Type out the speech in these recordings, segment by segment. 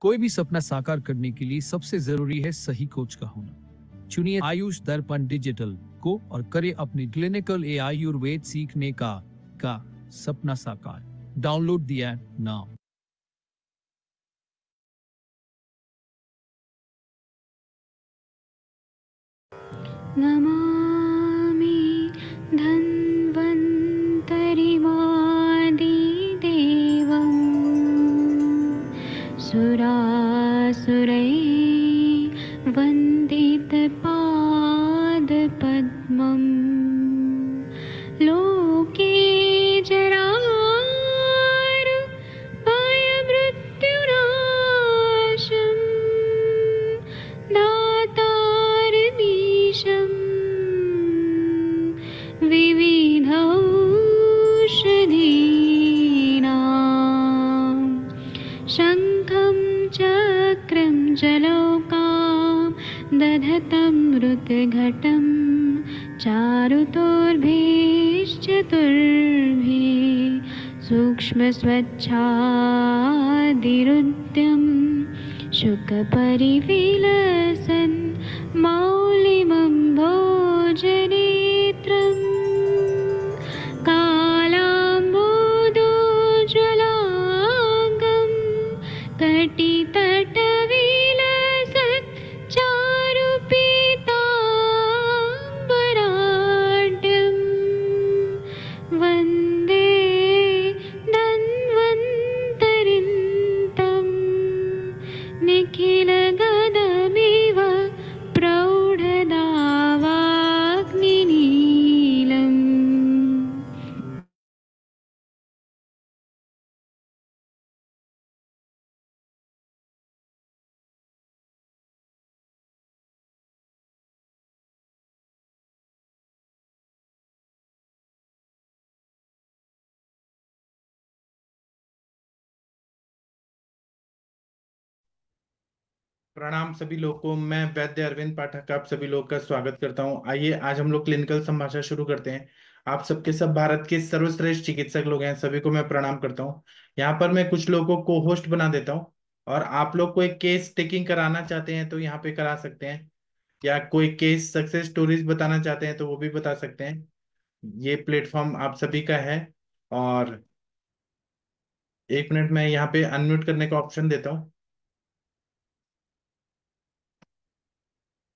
कोई भी सपना साकार करने के लिए सबसे जरूरी है सही कोच का होना चुनिए आयुष दर्पण डिजिटल को और करें अपने क्लिनिकल ए आयुर्वेद सीखने का का सपना साकार डाउनलोड दिया नाउ नमामि धन मृतघटं चारुतोर्भिश्चतुर्भिः सूक्ष्मस्वच्छादिरुद्यं शुकपरिविलसन् मौलिमं भोजने प्रणाम सभी लोगों को मैं वैद्य अरविंद पाठक का आप सभी लोग का स्वागत करता हूं आइए आज हम लोग क्लिनिकल संभाषा शुरू करते हैं आप सबके सब भारत के सर्वश्रेष्ठ चिकित्सक लोग हैं सभी को मैं प्रणाम करता हूं यहाँ पर मैं कुछ लोगों को को होस्ट बना देता हूं और आप लोग कोई केस टेकिंग कराना चाहते हैं तो यहाँ पे करा सकते हैं या कोई केस सक्सेस स्टोरीज बताना चाहते हैं तो वो भी बता सकते हैं ये प्लेटफॉर्म आप सभी का है और एक मिनट में यहाँ पे अनम्यूट करने का ऑप्शन देता हूँ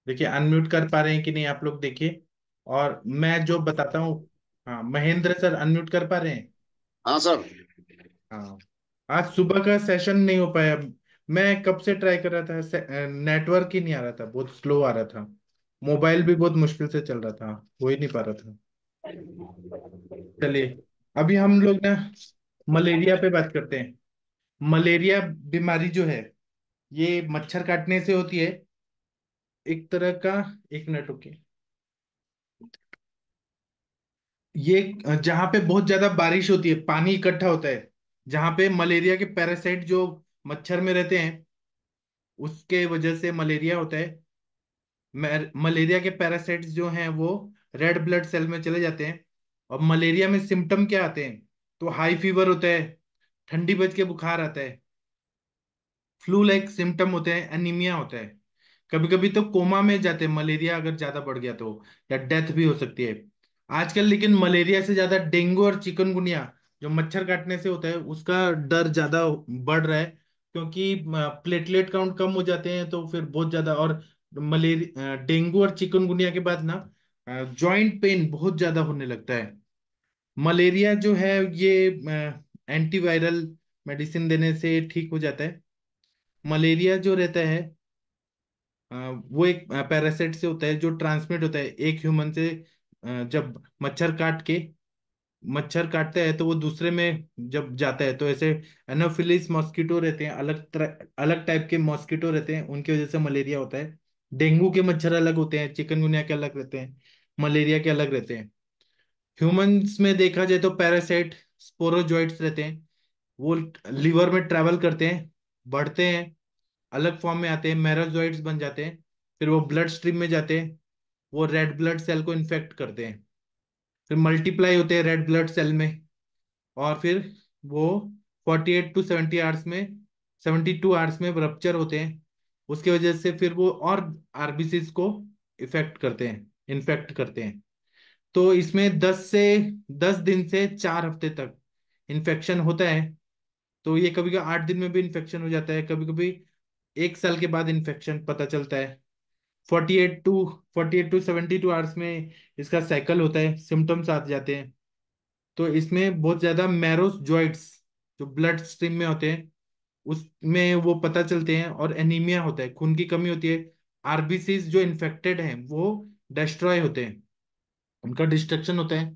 देखिए अनम्यूट कर पा रहे हैं कि नहीं आप लोग देखिए और मैं जो बताता हूँ हाँ महेंद्र सर अनम्यूट कर पा रहे हैं हाँ सर हाँ आज सुबह का सेशन नहीं हो पाया मैं कब से ट्राई कर रहा था नेटवर्क ही नहीं आ रहा था बहुत स्लो आ रहा था मोबाइल भी बहुत मुश्किल से चल रहा था हो ही नहीं पा रहा था चलिए अभी हम लोग ना मलेरिया पे बात करते हैं मलेरिया बीमारी जो है ये मच्छर काटने से होती है एक तरह का एक मिनट रुकिए ये जहां पे बहुत ज्यादा बारिश होती है पानी इकट्ठा होता है जहां पे मलेरिया के पैरासाइट जो मच्छर में रहते हैं उसके वजह से मलेरिया होता है मलेरिया के पैरासाइट्स जो हैं वो रेड ब्लड सेल में चले जाते हैं और मलेरिया में सिम्टम क्या आते हैं तो हाई फीवर होता है ठंडी बज के बुखार आता है फ्लू लाइक सिम्टम होते हैं एनीमिया होता है कभी कभी तो कोमा में जाते हैं मलेरिया अगर ज्यादा बढ़ गया तो या डेथ भी हो सकती है आजकल लेकिन मलेरिया से ज्यादा डेंगू और चिकनगुनिया जो मच्छर काटने से होता है उसका डर ज्यादा बढ़ रहा है क्योंकि प्लेटलेट काउंट कम हो जाते हैं तो फिर बहुत ज्यादा और मलेरिया डेंगू और चिकनगुनिया के बाद ना जॉइंट पेन बहुत ज्यादा होने लगता है मलेरिया जो है ये एंटीवायरल मेडिसिन देने से ठीक हो जाता है मलेरिया जो रहता है वो एक पैरासाइट से होता है जो ट्रांसमिट होता है एक ह्यूमन से जब मच्छर काट के मच्छर काटते हैं तो वो दूसरे में जब जाता है तो ऐसे एनोफिलिस मॉस्किटो रहते हैं अलग अलग टाइप के मॉस्किटो रहते हैं उनकी वजह से मलेरिया होता है डेंगू के मच्छर अलग होते हैं चिकनगुनिया के अलग रहते हैं मलेरिया के अलग रहते हैं ह्यूमंस में देखा जाए तो पैरासाइट स्पोरोजॉइट्स रहते हैं वो लीवर में ट्रेवल करते हैं बढ़ते हैं अलग फॉर्म में आते हैं मैराजोइड्स बन जाते हैं फिर वो ब्लड स्ट्रीम में जाते हैं वो रेड ब्लड सेल को इन्फेक्ट करते हैं फिर मल्टीप्लाई होते हैं रेड ब्लड सेल में और फिर वो 48 टू 70 आवर्स में 72 आवर्स में रप्चर होते हैं उसके वजह से फिर वो और आरबीसीज को इफेक्ट करते हैं इन्फेक्ट करते हैं तो इसमें 10 से 10 दिन से चार हफ्ते तक इन्फेक्शन होता है तो ये कभी कभी आठ दिन में भी इन्फेक्शन हो जाता है कभी कभी एक साल के बाद इन्फेक्शन पता चलता है 48 टू 48 टू 72 आवर्स में इसका साइकिल होता है सिम्टम्स आ जाते हैं तो इसमें बहुत ज़्यादा मैरोस जॉइड्स जो ब्लड स्ट्रीम में होते हैं उसमें वो पता चलते हैं और एनीमिया होता है खून की कमी होती है आरबीसी जो इन्फेक्टेड है वो डिस्ट्रॉय होते हैं उनका डिस्ट्रक्शन होता है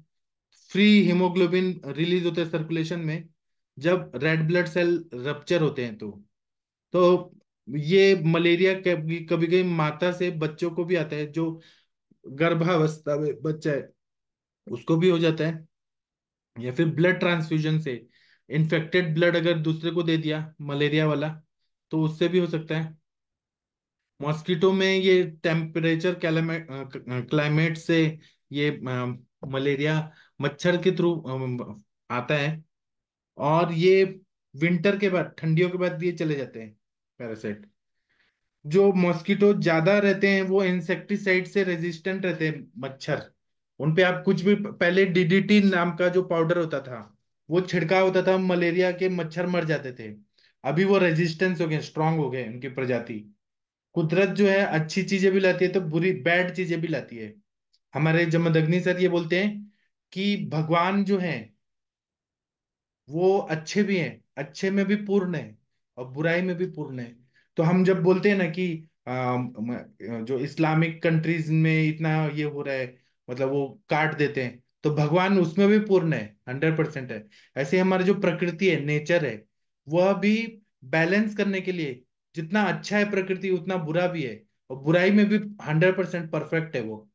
फ्री हीमोग्लोबिन रिलीज होता है सर्कुलेशन में जब रेड ब्लड सेल रप्चर होते हैं तो तो ये मलेरिया कभी कभी कभी माता से बच्चों को भी आता है जो गर्भावस्था में बच्चा है उसको भी हो जाता है या फिर ब्लड ट्रांसफ्यूजन से इन्फेक्टेड ब्लड अगर दूसरे को दे दिया मलेरिया वाला तो उससे भी हो सकता है मॉस्किटो में ये टेम्परेचर क्लाइमेट से ये मलेरिया मच्छर के थ्रू आता है और ये विंटर के बाद ठंडियों के बाद ये चले जाते हैं पैरासाइट जो मॉस्किटो ज्यादा रहते हैं वो इंसेक्टिसाइड से रेजिस्टेंट रहते हैं मच्छर पे आप कुछ भी पहले डीडीटी नाम का जो पाउडर होता था वो छिड़काव होता था मलेरिया के मच्छर मर जाते थे अभी वो रेजिस्टेंस हो गए स्ट्रांग हो गए उनकी प्रजाति कुदरत जो है अच्छी चीजें भी लाती है तो बुरी बैड चीजें भी लाती है हमारे जमदग्नि सर ये बोलते हैं कि भगवान जो है वो अच्छे भी हैं अच्छे में भी पूर्ण है और बुराई में भी पूर्ण है तो हम जब बोलते हैं ना कि आ, जो इस्लामिक कंट्रीज में इतना ये हो रहा है मतलब वो काट देते हैं तो भगवान उसमें भी पूर्ण है हंड्रेड परसेंट है ऐसे हमारी जो प्रकृति है नेचर है वह भी बैलेंस करने के लिए जितना अच्छा है प्रकृति उतना बुरा भी है और बुराई में भी हंड्रेड परसेंट परफेक्ट है वो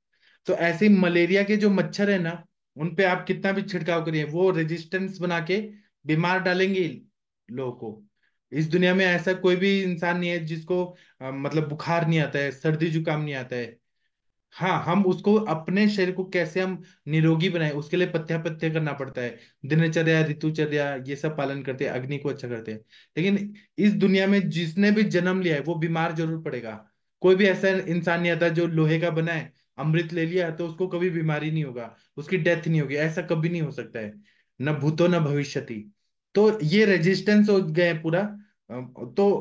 तो ऐसे मलेरिया के जो मच्छर है ना उन पे आप कितना भी छिड़काव करिए वो रेजिस्टेंस बना के बीमार डालेंगे लोगों को इस दुनिया में ऐसा कोई भी इंसान नहीं है जिसको आ, मतलब बुखार नहीं आता है सर्दी जुकाम नहीं आता है हाँ हम उसको अपने शरीर को कैसे हम निरोगी बनाए उसके लिए पथ्या करना पड़ता है दिनचर्या ऋतुचर्या ये सब पालन करते हैं अग्नि को अच्छा करते हैं लेकिन इस दुनिया में जिसने भी जन्म लिया है वो बीमार जरूर पड़ेगा कोई भी ऐसा इंसान नहीं आता जो लोहे का बना है अमृत ले लिया तो उसको कभी बीमारी नहीं होगा उसकी डेथ नहीं होगी ऐसा कभी नहीं हो सकता है न भूतो न भविष्यति तो ये रेजिस्टेंस हो गए पूरा तो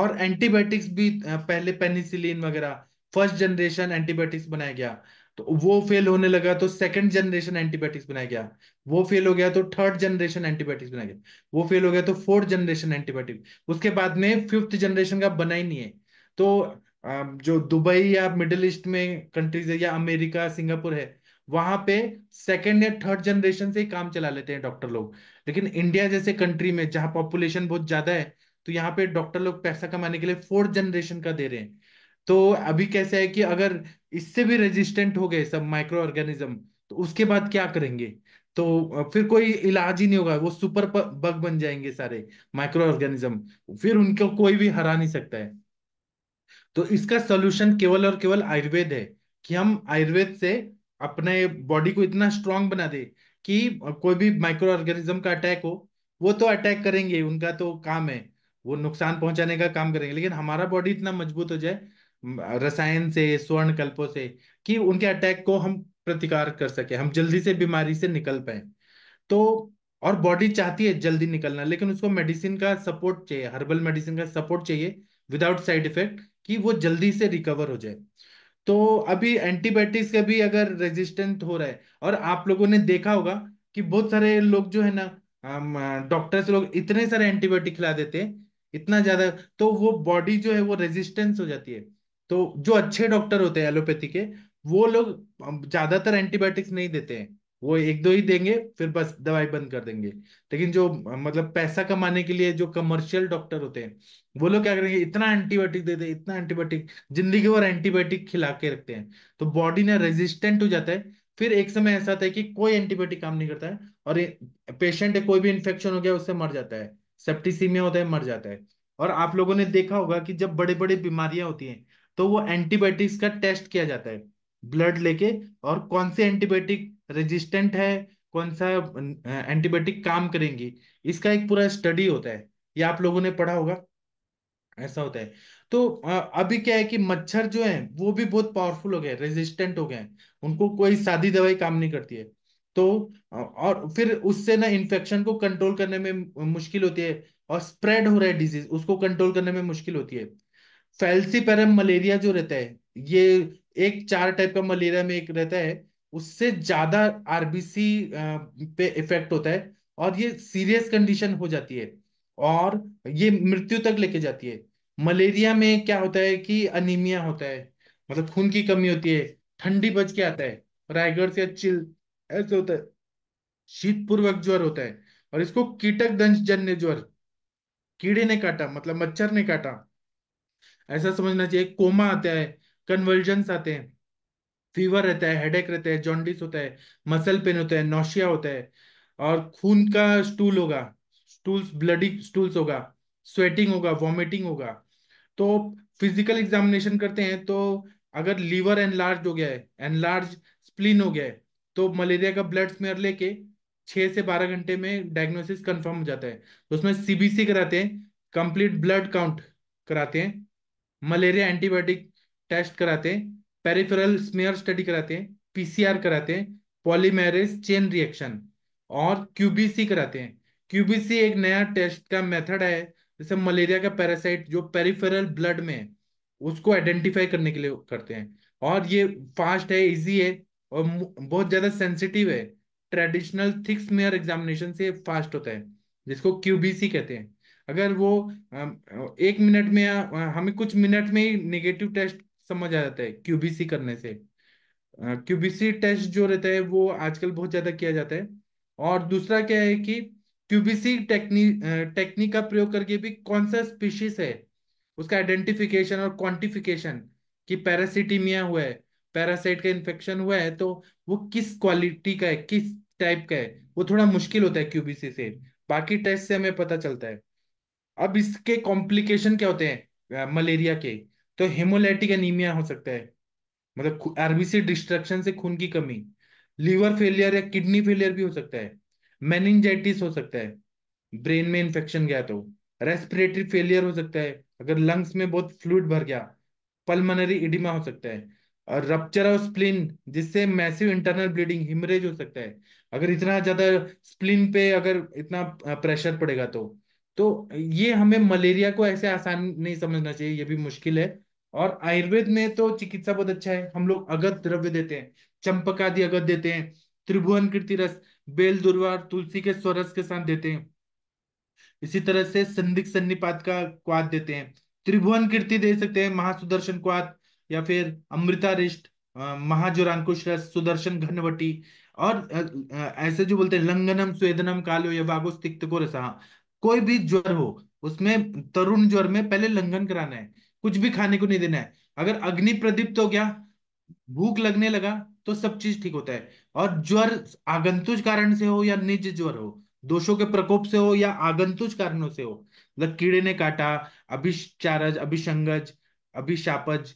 और एंटीबायोटिक्स भी पहले पेनिसिलिन वगैरह फर्स्ट जनरेशन एंटीबायोटिक्स बनाया गया तो वो फेल होने लगा तो सेकंड जनरेशन एंटीबायोटिक्स बनाया गया वो फेल हो गया तो थर्ड जनरेशन एंटीबायोटिक्स बनाया गया वो फेल हो गया तो फोर्थ जनरेशन एंटीबायोटिक उसके बाद में फिफ्थ जनरेशन का बना ही नहीं है तो जो दुबई या मिडिल ईस्ट में कंट्रीज है या अमेरिका सिंगापुर है वहां पे सेकेंड या थर्ड जनरेशन से काम चला लेते हैं डॉक्टर लोग लेकिन इंडिया जैसे कंट्री में जहाँ पॉपुलेशन बहुत ज्यादा है तो यहाँ पे डॉक्टर लोग पैसा कमाने के लिए फोर्थ जनरेशन का दे रहे हैं तो अभी कैसे है कि अगर इससे भी रेजिस्टेंट हो गए सब माइक्रो ऑर्गेनिज्म तो उसके बाद क्या करेंगे तो फिर कोई इलाज ही नहीं होगा वो सुपर बग बन जाएंगे सारे माइक्रो ऑर्गेनिज्म फिर उनको कोई भी हरा नहीं सकता है तो इसका सोल्यूशन केवल और केवल आयुर्वेद है कि हम आयुर्वेद से अपने बॉडी को इतना स्ट्रांग बना दे कि कोई भी माइक्रो ऑर्गेनिज्म का अटैक हो वो तो अटैक करेंगे उनका तो काम है वो नुकसान पहुंचाने का काम करेंगे लेकिन हमारा बॉडी इतना मजबूत हो जाए रसायन से स्वर्ण कल्पों से कि उनके अटैक को हम प्रतिकार कर सके हम जल्दी से बीमारी से निकल पाए तो और बॉडी चाहती है जल्दी निकलना लेकिन उसको मेडिसिन का सपोर्ट चाहिए हर्बल मेडिसिन का सपोर्ट चाहिए विदाउट साइड इफेक्ट कि वो जल्दी से रिकवर हो जाए तो अभी एंटीबायोटिक्स का भी अगर रेजिस्टेंट हो रहा है और आप लोगों ने देखा होगा कि बहुत सारे लोग जो है ना डॉक्टर्स लोग इतने सारे एंटीबायोटिक खिला देते हैं इतना ज्यादा तो वो बॉडी जो है वो रेजिस्टेंस हो जाती है तो जो अच्छे डॉक्टर होते हैं एलोपैथी के वो लोग ज्यादातर एंटीबायोटिक्स नहीं देते हैं वो एक दो ही देंगे फिर बस दवाई बंद कर देंगे लेकिन जो मतलब पैसा कमाने के लिए जो कमर्शियल डॉक्टर होते हैं वो लोग क्या करेंगे इतना एंटीबायोटिक देते हैं इतना एंटीबायोटिक जिंदगी भर एंटीबायोटिक खिला के रखते हैं तो बॉडी ना रेजिस्टेंट हो जाता है फिर एक समय ऐसा आता है कि कोई एंटीबायोटिक काम नहीं करता है और पेशेंट कोई भी इन्फेक्शन हो गया उससे मर जाता है सेप्टिसीमिया होता है मर जाता है और आप लोगों ने देखा होगा कि जब बड़े बड़े बीमारियां होती हैं तो वो एंटीबायोटिक्स का टेस्ट किया जाता है ब्लड लेके और कौन से एंटीबायोटिक रेजिस्टेंट है कौन सा एंटीबायोटिक काम करेंगी इसका एक पूरा स्टडी होता है ये आप लोगों ने पढ़ा होगा ऐसा होता है तो अभी क्या है कि मच्छर जो है वो भी बहुत पावरफुल हो गए रेजिस्टेंट हो गए उनको कोई सादी दवाई काम नहीं करती है तो और फिर उससे ना इन्फेक्शन को कंट्रोल करने में मुश्किल होती है और स्प्रेड हो रहा है डिजीज उसको कंट्रोल करने में मुश्किल होती है फैल्सीपेरम मलेरिया जो रहता है ये एक चार टाइप का मलेरिया में एक रहता है उससे ज्यादा आरबीसी पे इफेक्ट होता है और ये सीरियस कंडीशन हो जाती है और ये मृत्यु तक लेके जाती है मलेरिया में क्या होता है कि अनिमिया होता है मतलब खून की कमी होती है ठंडी बच के आता है रायगढ़ से चिल ऐसे होता है शीत पूर्वक ज्वर होता है और इसको कीटक दंश जन्य ज्वर कीड़े ने काटा मतलब मच्छर ने काटा ऐसा समझना चाहिए कोमा आता है कन्वर्जन आते हैं फीवर रहता है हेडेक रहता है जॉन्डिस होता है मसल पेन होता है नौशिया होता है और खून का स्टूल होगा स्टूल्स ब्लडी स्टूल्स होगा स्वेटिंग होगा वॉमिटिंग होगा तो फिजिकल एग्जामिनेशन करते हैं तो अगर लीवर एनलार्ज हो गया है एनलार्ज स्प्लीन हो गया है तो मलेरिया का ब्लड स्मेयर लेके छह से बारह घंटे में डायग्नोसिस कंफर्म हो जाता है तो उसमें सीबीसी कराते हैं कंप्लीट ब्लड काउंट कराते हैं मलेरिया एंटीबायोटिक टेस्ट कराते हैं पेरिफेरल स्मेयर स्टडी कराते हैं पीसीआर कराते हैं पॉलीमेरिस चेन रिएक्शन और क्यूबीसी कराते हैं क्यूबीसी एक नया टेस्ट का मेथड है जैसे मलेरिया का पैरासाइट जो पेरिफेरल ब्लड में है उसको आइडेंटिफाई करने के लिए करते हैं और ये फास्ट है इजी है और बहुत ज्यादा सेंसिटिव है ट्रेडिशनल थिक्स मेयर एग्जामिनेशन से फास्ट होता है जिसको क्यूबीसी कहते हैं अगर वो एक मिनट में हमें कुछ मिनट में ही निगेटिव टेस्ट समझ आ जाता है क्यूबीसी करने से क्यूबीसी टेस्ट जो रहता है वो आजकल बहुत ज्यादा किया जाता है और दूसरा क्या है कि क्यूबीसी टेक्नी टेक्निक का प्रयोग करके भी कौन सा स्पीशीज है उसका आइडेंटिफिकेशन और क्वांटिफिकेशन कि पैरासिटीमिया हुआ है पैरासाइट का इन्फेक्शन हुआ है तो वो किस क्वालिटी का है किस टाइप का है वो थोड़ा मुश्किल होता है क्यूबीसी से बाकी टेस्ट से हमें पता चलता है अब इसके कॉम्प्लिकेशन क्या होते हैं मलेरिया के तो हेमोलाइटिक एनीमिया हो सकता है मतलब आरबीसी डिस्ट्रक्शन से खून की कमी लीवर फेलियर या किडनी फेलियर भी हो सकता है मैनिंजाइटिस हो सकता है ब्रेन में इंफेक्शन गया तो रेस्पिरेटरी फेलियर हो सकता है अगर लंग्स में बहुत फ्लूड भर गया पल्मोनरी इडिमा हो सकता है और रप्चर ऑफ स्प्लिन जिससे मैसिव इंटरनल ब्लीडिंग हिमरेज हो सकता है अगर इतना ज्यादा स्प्लिन पे अगर इतना प्रेशर पड़ेगा तो तो ये हमें मलेरिया को ऐसे आसान नहीं समझना चाहिए ये भी मुश्किल है और आयुर्वेद में तो चिकित्सा बहुत अच्छा है हम लोग अगत द्रव्य देते हैं चंपक आदि अगत देते हैं त्रिभुवन कीर्ति रस बेल दुर्वार तुलसी के स्वरस के साथ देते हैं इसी तरह से संदिग्ध सन्निपात का क्वाद देते हैं त्रिभुवन कीर्ति दे सकते हैं महासुदर्शन क्वाद या फिर अमृता रिष्ट महाजुरांकुश रस सुदर्शन घनवटी और ऐसे जो बोलते हैं लंगनम स्वेदनम कालो यवागो तिक्त को रसा कोई भी ज्वर हो उसमें तरुण ज्वर में पहले लंघन कराना है कुछ भी खाने को नहीं देना है अगर अग्नि प्रदीप्त हो गया भूख लगने लगा तो सब चीज ठीक होता है और ज्वर आगंतुज कारण से हो या निज ज्वर हो दोषों के प्रकोप से हो या आगंतुज कारणों से हो मतलब कीड़े ने काटा अभिचारज अभिशंगज अभिशापज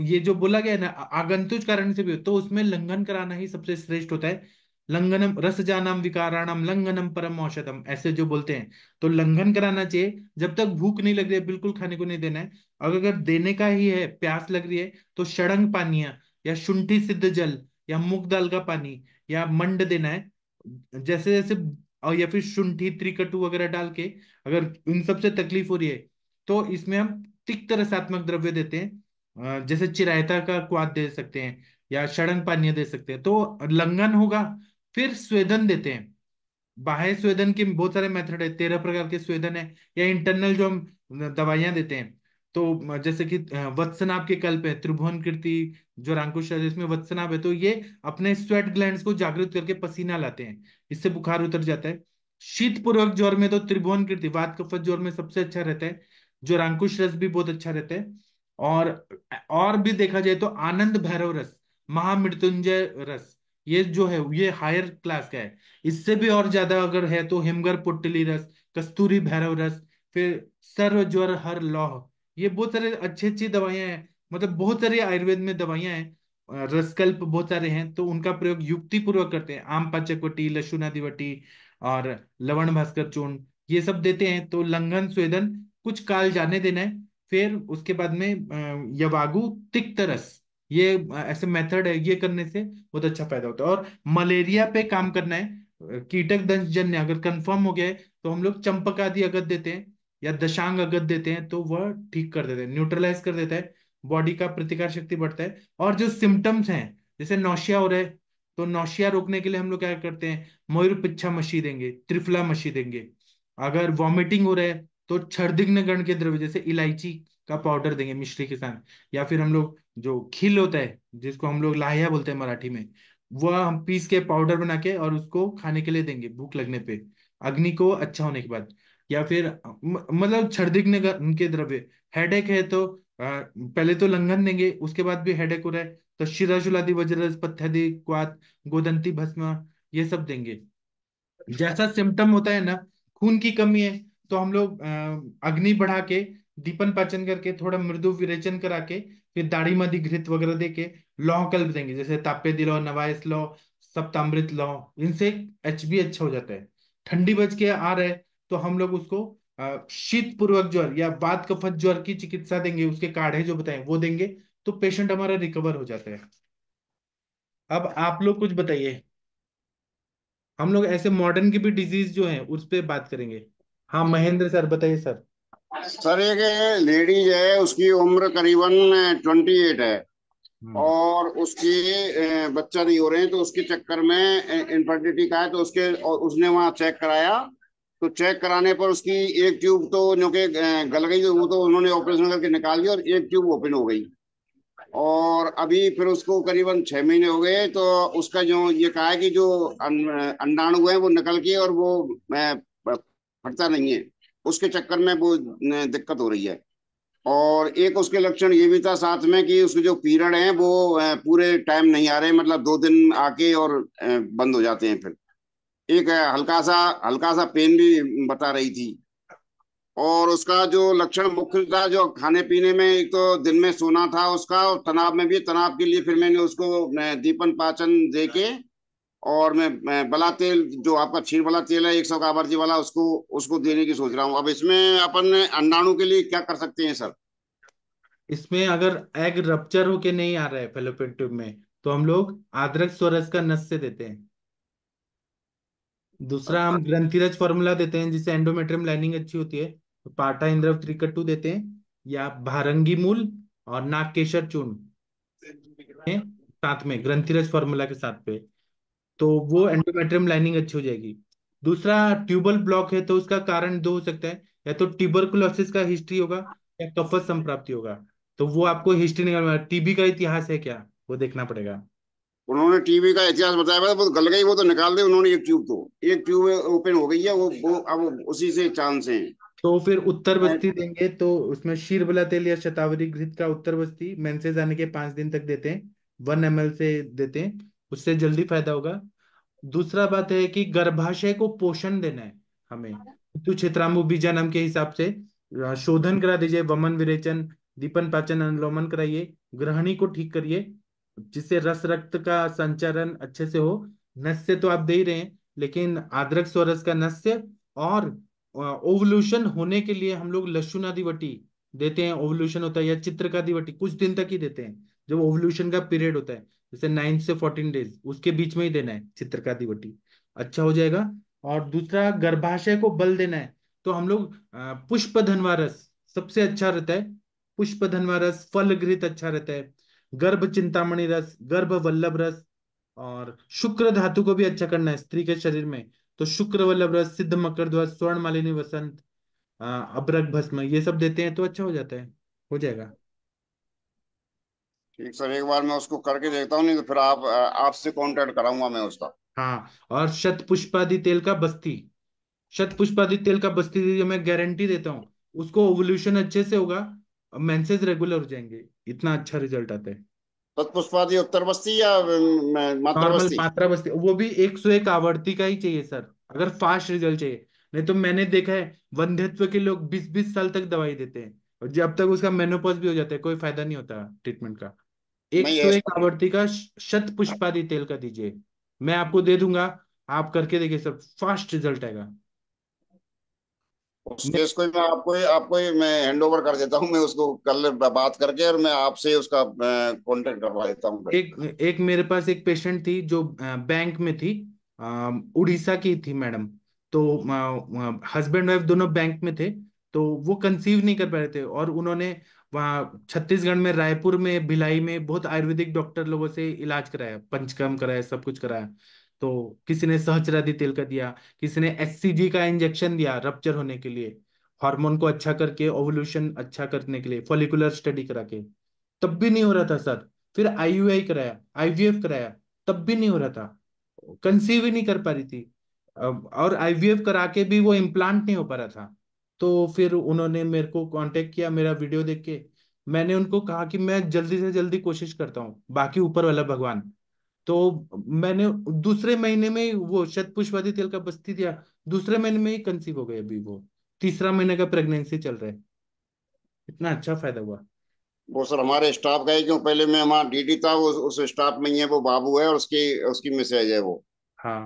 ये जो बोला गया है ना आगंतुज कारण से भी हो तो उसमें लंघन कराना ही सबसे श्रेष्ठ होता है लंघनम रस जानम विकाराणम लंघनम परम औषधम ऐसे जो बोलते हैं तो लंघन कराना चाहिए जब तक भूख नहीं लग रही है बिल्कुल खाने को नहीं देना है और अगर देने का ही है प्यास लग रही है तो षडंग पानिया या शुंठी सिद्ध जल या मुग दाल का पानी या मंड देना है जैसे जैसे और या फिर शुंठी त्रिकटु वगैरह डाल के अगर इन सबसे तकलीफ हो रही है तो इसमें हम तिक्त रसात्मक द्रव्य देते हैं जैसे चिरायता का क्वाद दे सकते हैं या शरण पानी दे सकते हैं तो लंगन होगा फिर स्वेदन देते हैं बाह्य स्वेदन के बहुत सारे मेथड है तेरह प्रकार के स्वेदन है या इंटरनल जो हम दवाइयां देते हैं तो जैसे कि वत्सन के कल्प है त्रिभुवन कीर्ति जो रांकुश है इसमें आप है तो ये अपने स्वेट ग्लैंड को जागृत करके पसीना लाते हैं इससे बुखार उतर जाता है शीत पूर्वक ज्वर में तो त्रिभुवन कीर्ति वात कफत ज्वर में सबसे अच्छा रहता है जो रंकुश रस भी बहुत अच्छा रहता है और और भी देखा जाए तो आनंद भैरव रस महामृत्युंजय रस ये जो है ये हायर क्लास का है इससे भी और ज्यादा अगर है तो हिमगर पुटली रस कस्तूरी भैरव रस फिर सर्व ज्वर हर लौह ये बहुत सारे अच्छी अच्छी दवाइयां हैं मतलब बहुत सारी आयुर्वेद में दवाइयां हैं रसकल्प बहुत सारे हैं तो उनका प्रयोग युक्ति पूर्वक करते हैं आम पाचकवटी लशुनादिवटी और लवण भास्कर चूर्ण ये सब देते हैं तो लंघन स्वेदन कुछ काल जाने देना है फिर उसके बाद में यवागु तिक्तरस ये ऐसे मेथड है ये करने से बहुत अच्छा फायदा होता है और मलेरिया पे काम करना है कीटक दंशजन्य अगर कंफर्म हो गया है तो हम लोग चंपक आदि अगत देते हैं या दशांग अगत देते हैं तो वह ठीक कर देते हैं न्यूट्रलाइज कर देता है बॉडी का प्रतिकार शक्ति बढ़ता है और जो सिम्टम्स हैं जैसे नौशिया हो रहा है तो नौशिया रोकने के लिए हम लोग क्या करते हैं मयूर पिछा मशी देंगे त्रिफला मशी देंगे अगर वॉमिटिंग हो रहा है तो क्षरदिग्न गण के द्रव्य जैसे इलायची का पाउडर देंगे मिश्री के साथ या फिर हम लोग जो खिल होता है जिसको हम लोग लाहिया बोलते हैं मराठी में वह हम पीस के पाउडर बना के और उसको खाने के लिए देंगे भूख लगने पे अग्नि को अच्छा होने के बाद या फिर मतलब क्षरदिग्न उनके द्रव्य हेडेक है तो आ, पहले तो लंघन देंगे उसके बाद भी हेडेक हो रहा है तो शिराशुलादि वज्र पथ्यादि क्वात गोदंती भस्मा ये सब देंगे जैसा सिम्टम होता है ना खून की कमी है तो हम लोग अग्नि बढ़ा के दीपन पाचन करके थोड़ा मृदु विरेचन करा के फिर दाढ़ी मदि घृत वगैरह दे के लौह कल्प देंगे जैसे ताप्य दिलो नवायस लो सप्तामृत लो इनसे एच बी अच्छा हो जाता है ठंडी बज के आ रहे तो हम लोग उसको शीत पूर्वक ज्वर या बाद कफत ज्वर की चिकित्सा देंगे उसके काढ़े जो बताएं वो देंगे तो पेशेंट हमारा रिकवर हो जाता है अब आप लोग कुछ बताइए हम लोग ऐसे मॉडर्न की भी डिजीज जो है उस पर बात करेंगे हाँ महेंद्र सर बताइए सर सर एक लेडीज है उसकी उम्र करीबन ट्वेंटी एट है हम्म। और उसकी बच्चा नहीं हो रहे हैं तो उसके चक्कर में इनफर्टिलिटी का है तो उसके और उसने वहाँ चेक कराया तो चेक कराने पर उसकी एक ट्यूब तो जो के गल गई वो तो उन्होंने ऑपरेशन करके निकाल दी और एक ट्यूब ओपन हो गई और अभी फिर उसको करीबन छह महीने हो गए तो उसका जो ये कहा है कि जो अंडाणु है वो निकल के और वो हटता नहीं है उसके चक्कर में वो दिक्कत हो रही है और एक उसके लक्षण ये भी था साथ में कि उसके जो पीरियड हैं वो पूरे टाइम नहीं आ रहे मतलब दो दिन आके और बंद हो जाते हैं फिर एक हल्का सा हल्का सा पेन भी बता रही थी और उसका जो लक्षण मुख्य था जो खाने पीने में एक तो दिन में सोना था उसका और तनाव में भी तनाव के लिए फिर मैंने उसको दीपन पाचन दे के और मैं बला तेल जो आपका छीर वाला तेल है एक सौ का आवर्जी वाला उसको उसको देने की सोच रहा हूँ अब इसमें अपन अंडाणु के लिए क्या कर सकते हैं सर इसमें अगर एग रप्चर होके नहीं आ रहा है फेलोपियन ट्यूब में तो हम लोग आदरक स्वरस का नस से देते हैं दूसरा हम अच्छा। ग्रंथिरज फॉर्मूला देते हैं जिससे एंडोमेट्रियम लाइनिंग अच्छी होती है तो पाटा इंद्रव त्रिकटू देते हैं या भारंगी मूल और नागकेशर चूर्ण साथ में ग्रंथिरज फॉर्मूला के साथ पे तो वो एंडोमेट्रियम हाँ। लाइनिंग अच्छी हो जाएगी दूसरा ट्यूबल ब्लॉक है तो उसका कारण दो हो सकता है या तो ट्यूबरकुलोसिस का हिस्ट्री होगा या कफस संप्राप्ति होगा तो वो आपको हिस्ट्री निकाल टीबी का इतिहास है क्या वो देखना पड़ेगा उन्होंने टीबी का इतिहास बताया मतलब वो गल गई वो तो निकाल दे उन्होंने एक ट्यूब तो एक ट्यूब ओपन हो गई है वो वो अब उसी से चांस है तो फिर उत्तर बस्ती देंगे तो उसमें शीर बला तेल या शतावरी घृत का उत्तर बस्ती मेंसेज आने के पांच दिन तक देते हैं वन एम से देते हैं उससे जल्दी फायदा होगा दूसरा बात है कि गर्भाशय को पोषण देना है हमें ऋतु तो क्षेत्राम्बु नाम के हिसाब से शोधन करा दीजिए वमन विरेचन दीपन पाचन अनुलोमन कराइए ग्रहणी को ठीक करिए जिससे रस रक्त का संचालन अच्छे से हो नस्य तो आप दे ही रहे हैं लेकिन आद्रक स्वरस का नस्य और ओवल्यूशन होने के लिए हम लोग लसुनादिवटी देते हैं ओवल्यूशन होता है या चित्र का दिवटी कुछ दिन तक ही देते हैं जब ओवल्यूशन का पीरियड होता है जैसे नाइन से फोर्टीन डेज उसके बीच में ही देना है चित्रका दिवटी अच्छा हो जाएगा और दूसरा गर्भाशय को बल देना है तो हम लोग पुष्प धनवारस सबसे अच्छा रहता है पुष्प धनवारस फल घृत अच्छा रहता है गर्भ चिंतामणि रस गर्भ वल्लभ रस और शुक्र धातु को भी अच्छा करना है स्त्री के शरीर में तो शुक्र वल्लभ रस सिद्ध मकर ध्वज स्वर्ण मालिनी वसंत अभ्रक भस्म ये सब देते हैं तो अच्छा हो जाता है हो जाएगा ठीक सर एक बार मैं उसको करके देखता हूँ नहीं तो फिर आप आपसे कांटेक्ट कराऊंगा मैं उसका हाँ और शत पुष्पादि तेल का बस्ती शत पुष्पादि तेल का बस्ती दीजिए मैं गारंटी देता हूँ उसको ओवल्यूशन अच्छे से होगा मेंसेस रेगुलर हो जाएंगे इतना अच्छा रिजल्ट आता है पुष्पादी उत्तर बस्ती या मात्रा बस्ती मात्रा बस्ती वो भी एक सौ एक आवर्ती का ही चाहिए सर अगर फास्ट रिजल्ट चाहिए नहीं तो मैंने देखा है वंध्यत्व के लोग बीस बीस साल तक दवाई देते हैं और जब तक उसका मेनोपॉज भी हो जाता है कोई फायदा नहीं होता ट्रीटमेंट का एक तो सौ एक आवृत्ति का शत पुष्पादि तेल का दीजिए मैं आपको दे दूंगा आप करके देखिए सर फास्ट रिजल्ट आएगा उस केस को मैं आपको आपको मैं हैंड ओवर कर देता हूँ मैं उसको कल बात करके और मैं आपसे उसका कांटेक्ट करवा देता हूँ एक एक मेरे पास एक पेशेंट थी जो बैंक में थी उड़ीसा की थी मैडम तो हस्बैंड वाइफ दोनों बैंक में थे तो वो कंसीव नहीं कर पा रहे थे और उन्होंने वहाँ छत्तीसगढ़ में रायपुर में भिलाई में बहुत आयुर्वेदिक डॉक्टर लोगों से इलाज कराया पंचकर्म कराया सब कुछ कराया तो किसी ने सहचरादी तेल का दिया किसी ने एस का इंजेक्शन दिया रप्चर होने के लिए हार्मोन को अच्छा करके ओवोल्यूशन अच्छा करने के लिए फॉलिकुलर स्टडी करा के तब भी नहीं हो रहा था सर फिर आई कराया आईवीएफ कराया तब भी नहीं हो रहा था कंसीव ही नहीं कर पा रही थी और आईवीएफ करा के भी वो इम्प्लांट नहीं हो पा रहा था तो फिर उन्होंने मेरे को कांटेक्ट किया मेरा वीडियो देख के मैंने उनको कहा कि मैं जल्दी से जल्दी कोशिश करता हूँ बाकी ऊपर वाला भगवान तो मैंने दूसरे महीने में वो शतपुष्पादी तेल का बस्ती दिया दूसरे महीने में ही कंसीव हो गए अभी वो तीसरा महीने का प्रेगनेंसी चल रहा है इतना अच्छा फायदा हुआ वो सर हमारे स्टाफ का है क्यों पहले मैं हमारा डीडी था वो उस स्टाफ में ही है वो बाबू है और उसकी उसकी मैसेज है वो हाँ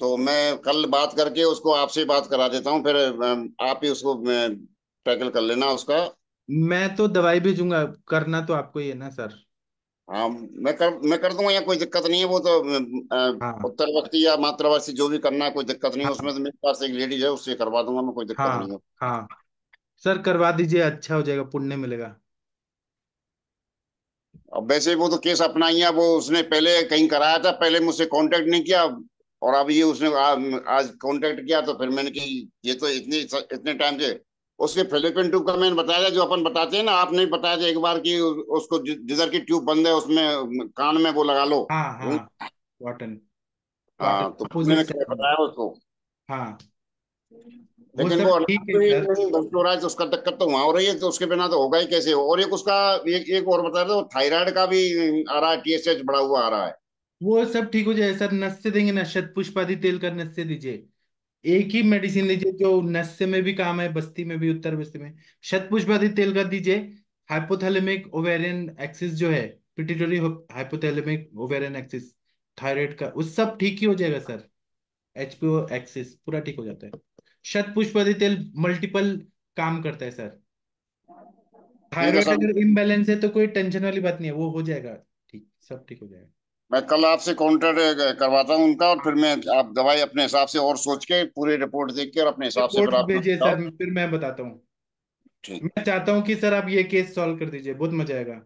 तो मैं कल बात करके उसको आपसे बात करा देता हूँ फिर आप ही उसको टैकल कर लेना उसका मैं तो दवाई भेजूंगा करना तो आपको ही है ना सर हाँ मैं कर मैं कर दूंगा यहाँ कोई दिक्कत नहीं है वो तो हाँ। वक्ति या मातृवर्ती जो भी करना है कोई दिक्कत नहीं है हाँ। उसमें तो मेरे पास एक लेडीज है उससे करवा दूंगा मैं कोई दिक्कत हाँ नहीं है हाँ सर करवा दीजिए अच्छा हो जाएगा पुण्य मिलेगा अब वैसे वो तो केस अपना ही है वो उसने पहले कहीं कराया था पहले मुझसे कांटेक्ट नहीं किया और अब ये उसने आ, आज कांटेक्ट किया तो फिर मैंने कि ये तो इतनी इतने टाइम से उसके फिलिपिन ट्यूब का मैंने बताया था जो अपन बताते हैं ना आपने बताया था एक बार कि उसको जिधर की ट्यूब बंद है उसमें कान में वो लगा लो हाँ हाँ वाटन हम्म? हाँ, तो मैंने बताया उसको हाँ लेकिन वो तो उसका दिक्कत तो वहां हो रही है तो उसके बिना तो होगा ही कैसे हो और एक उसका एक एक और बता रहे थे थायराइड का भी आ रहा है टीएसएच बढ़ा हुआ आ रहा है वो सब ठीक हो जाए सर नस से देंगे ना शतपुष्पादि तेल का नस से दीजिए एक ही मेडिसिन दीजिए जो नस से में भी काम है बस्ती में भी उत्तर बस्ती में शतपुष्पादि तेल का दीजिए हाइपोथैलेमिक ओवेरियन एक्सिस जो है pituitary hypothalamic ovarian axis thyroid का उस सब ठीक ही हो जाएगा सर एचपीओ एक्सिस पूरा ठीक हो जाता है शतपुष्पादि तेल मल्टीपल काम करता है सर थायराइड तो अगर इम्बैलेंस है तो कोई टेंशन वाली बात नहीं है वो हो जाएगा ठीक सब ठीक हो जाएगा मैं कल आपसे काउंटर करवाता हूँ उनका और फिर मैं आप दवाई अपने हिसाब से और सोच के पूरी रिपोर्ट देख के और अपने हिसाब से फिर सर फिर मैं बताता हूँ मैं चाहता हूँ कि सर आप ये केस सॉल्व कर दीजिए बहुत मजा आएगा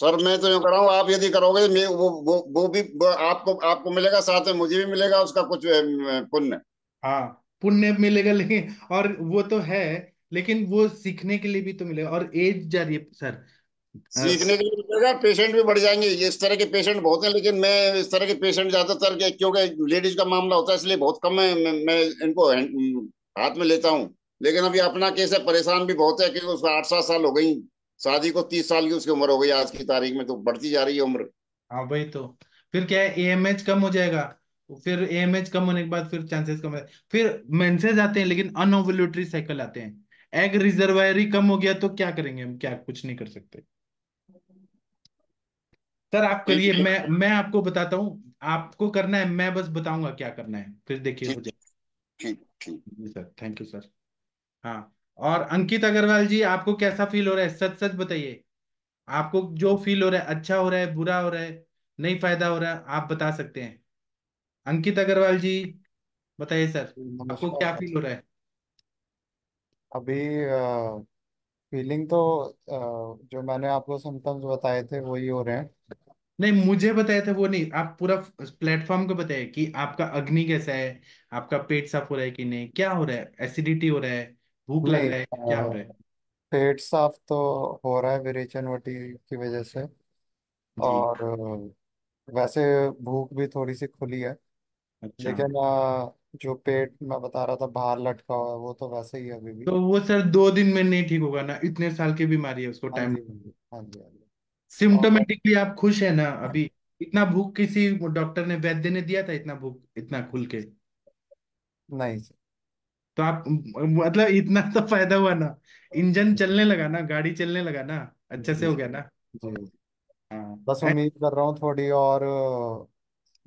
सर मैं तो यूँ कर रहा हूँ आप यदि करोगे मैं वो वो वो भी वो आपको आपको मिलेगा साथ में मुझे भी मिलेगा उसका कुछ पुण्य हाँ पुण्य मिलेगा लेकिन और वो तो है लेकिन वो सीखने के लिए भी तो मिलेगा और एज जा रही है सर हाँ। सीखने के लिए मिलेगा तो पेशेंट भी बढ़ जाएंगे इस तरह के पेशेंट बहुत हैं लेकिन मैं इस तरह के पेशेंट ज्यादातर क्योंकि लेडीज का मामला होता है इसलिए बहुत कम है मैं, इनको हाथ में लेता हूँ लेकिन अभी अपना केस है परेशान भी बहुत है क्योंकि उसको आठ सात साल हो गई शादी को तीस साल की उसकी उम्र हो गई आज की तारीख में तो बढ़ती जा रही है उम्र हाँ भाई तो फिर क्या है एएमएच कम हो जाएगा फिर एएमएच कम होने के बाद फिर चांसेस कम है फिर मेंसेस आते हैं लेकिन अनओवुलेटरी साइकिल आते हैं एग रिजर्वायरी कम हो गया तो क्या करेंगे हम क्या कुछ नहीं कर सकते सर आप करिए मैं मैं आपको बताता हूँ आपको करना है मैं बस बताऊंगा क्या करना है फिर देखिए हो जाए सर थैंक यू सर हाँ और अंकित अग्रवाल जी आपको कैसा फील हो रहा है सच सच बताइए आपको जो फील हो रहा है अच्छा हो रहा है बुरा हो रहा है नहीं फायदा हो रहा है आप बता सकते हैं अंकित अग्रवाल जी बताइए सर आपको क्या फील हो रहा है अभी फीलिंग तो जो मैंने आपको सिम्टम्स बताए थे वही हो रहे हैं नहीं मुझे बताया था वो नहीं आप पूरा प्लेटफॉर्म को बताए कि आपका अग्नि कैसा है आपका पेट साफ हो रहा है कि नहीं क्या हो रहा है एसिडिटी हो रहा है भूख लग नहीं रहा है क्या हो रहा है पेट साफ तो हो रहा है विरेचन वटी की वजह से जी और वैसे भूख भी थोड़ी सी खुली है अच्छा लेकिन जो पेट मैं बता रहा था बाहर लटका हुआ है वो तो वैसे ही है अभी भी तो वो सर दो दिन में नहीं ठीक होगा ना इतने साल की बीमारी है उसको हाँ टाइम जी हाँ जी हाँ जी सिम्टोमेटिकली आप खुश है ना अभी इतना भूख किसी डॉक्टर ने वैद्य ने दिया था इतना भूख इतना खुल के नहीं तो आप मतलब इतना तो फायदा हुआ ना इंजन चलने लगा ना गाड़ी चलने लगा ना अच्छे से हो गया ना हाँ। बस उम्मीद कर रहा हूँ थोड़ी और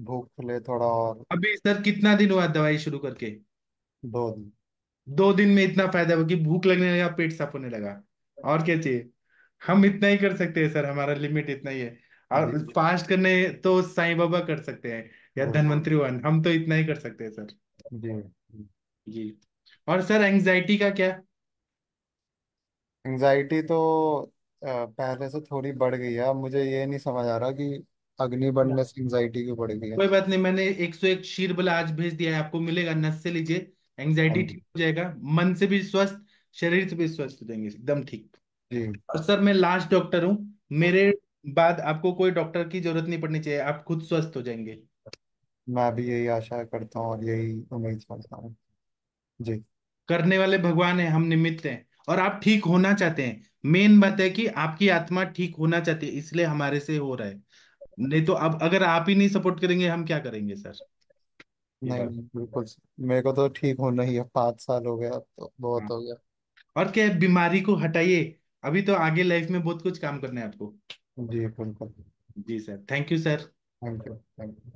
भूख खुले थोड़ा और अभी सर कितना दिन हुआ दवाई शुरू करके दो दिन दो दिन में इतना फायदा हुआ कि भूख लगने लगा पेट साफ होने लगा और क्या चाहिए हम इतना ही कर सकते हैं सर हमारा लिमिट इतना ही है और फास्ट करने तो साईं बाबा कर सकते हैं या धनवंतरी हाँ। वन हम तो इतना ही कर सकते हैं सर जी जी। और सर एंजाइटी का क्या एंजाइटी तो पहले से थोड़ी बढ़ गई है मुझे ये नहीं समझ आ रहा कि अग्नि बढ़ने से एंजाइटी क्यों बढ़ गई है कोई बात नहीं मैंने एक सौ एक शीर बला आज भेज दिया है आपको मिलेगा नस से लीजिए एंग्जाइटी हाँ। एंजाइटी ठीक हो जाएगा मन से भी स्वस्थ शरीर से भी स्वस्थ हो जाएंगे एकदम ठीक और सर मैं लास्ट डॉक्टर हूँ मेरे बाद आपको कोई डॉक्टर की जरूरत नहीं पड़नी चाहिए आप खुद स्वस्थ हो जाएंगे मैं भी यही आशा करता हूँ और यही उम्मीद करता हूँ जी करने वाले भगवान है हम निमित्त हैं और आप ठीक होना चाहते हैं मेन बात है कि आपकी आत्मा ठीक होना चाहती है इसलिए हमारे से हो रहा है नहीं तो अब अगर आप ही नहीं सपोर्ट करेंगे हम क्या करेंगे सर नहीं बिल्कुल मेरे को तो ठीक होना ही है पांच साल हो गया अब तो बहुत हाँ। हो गया और क्या बीमारी को हटाइए अभी तो आगे लाइफ में बहुत कुछ काम करना है आपको जी बिल्कुल जी sir thank you sir thank you thank you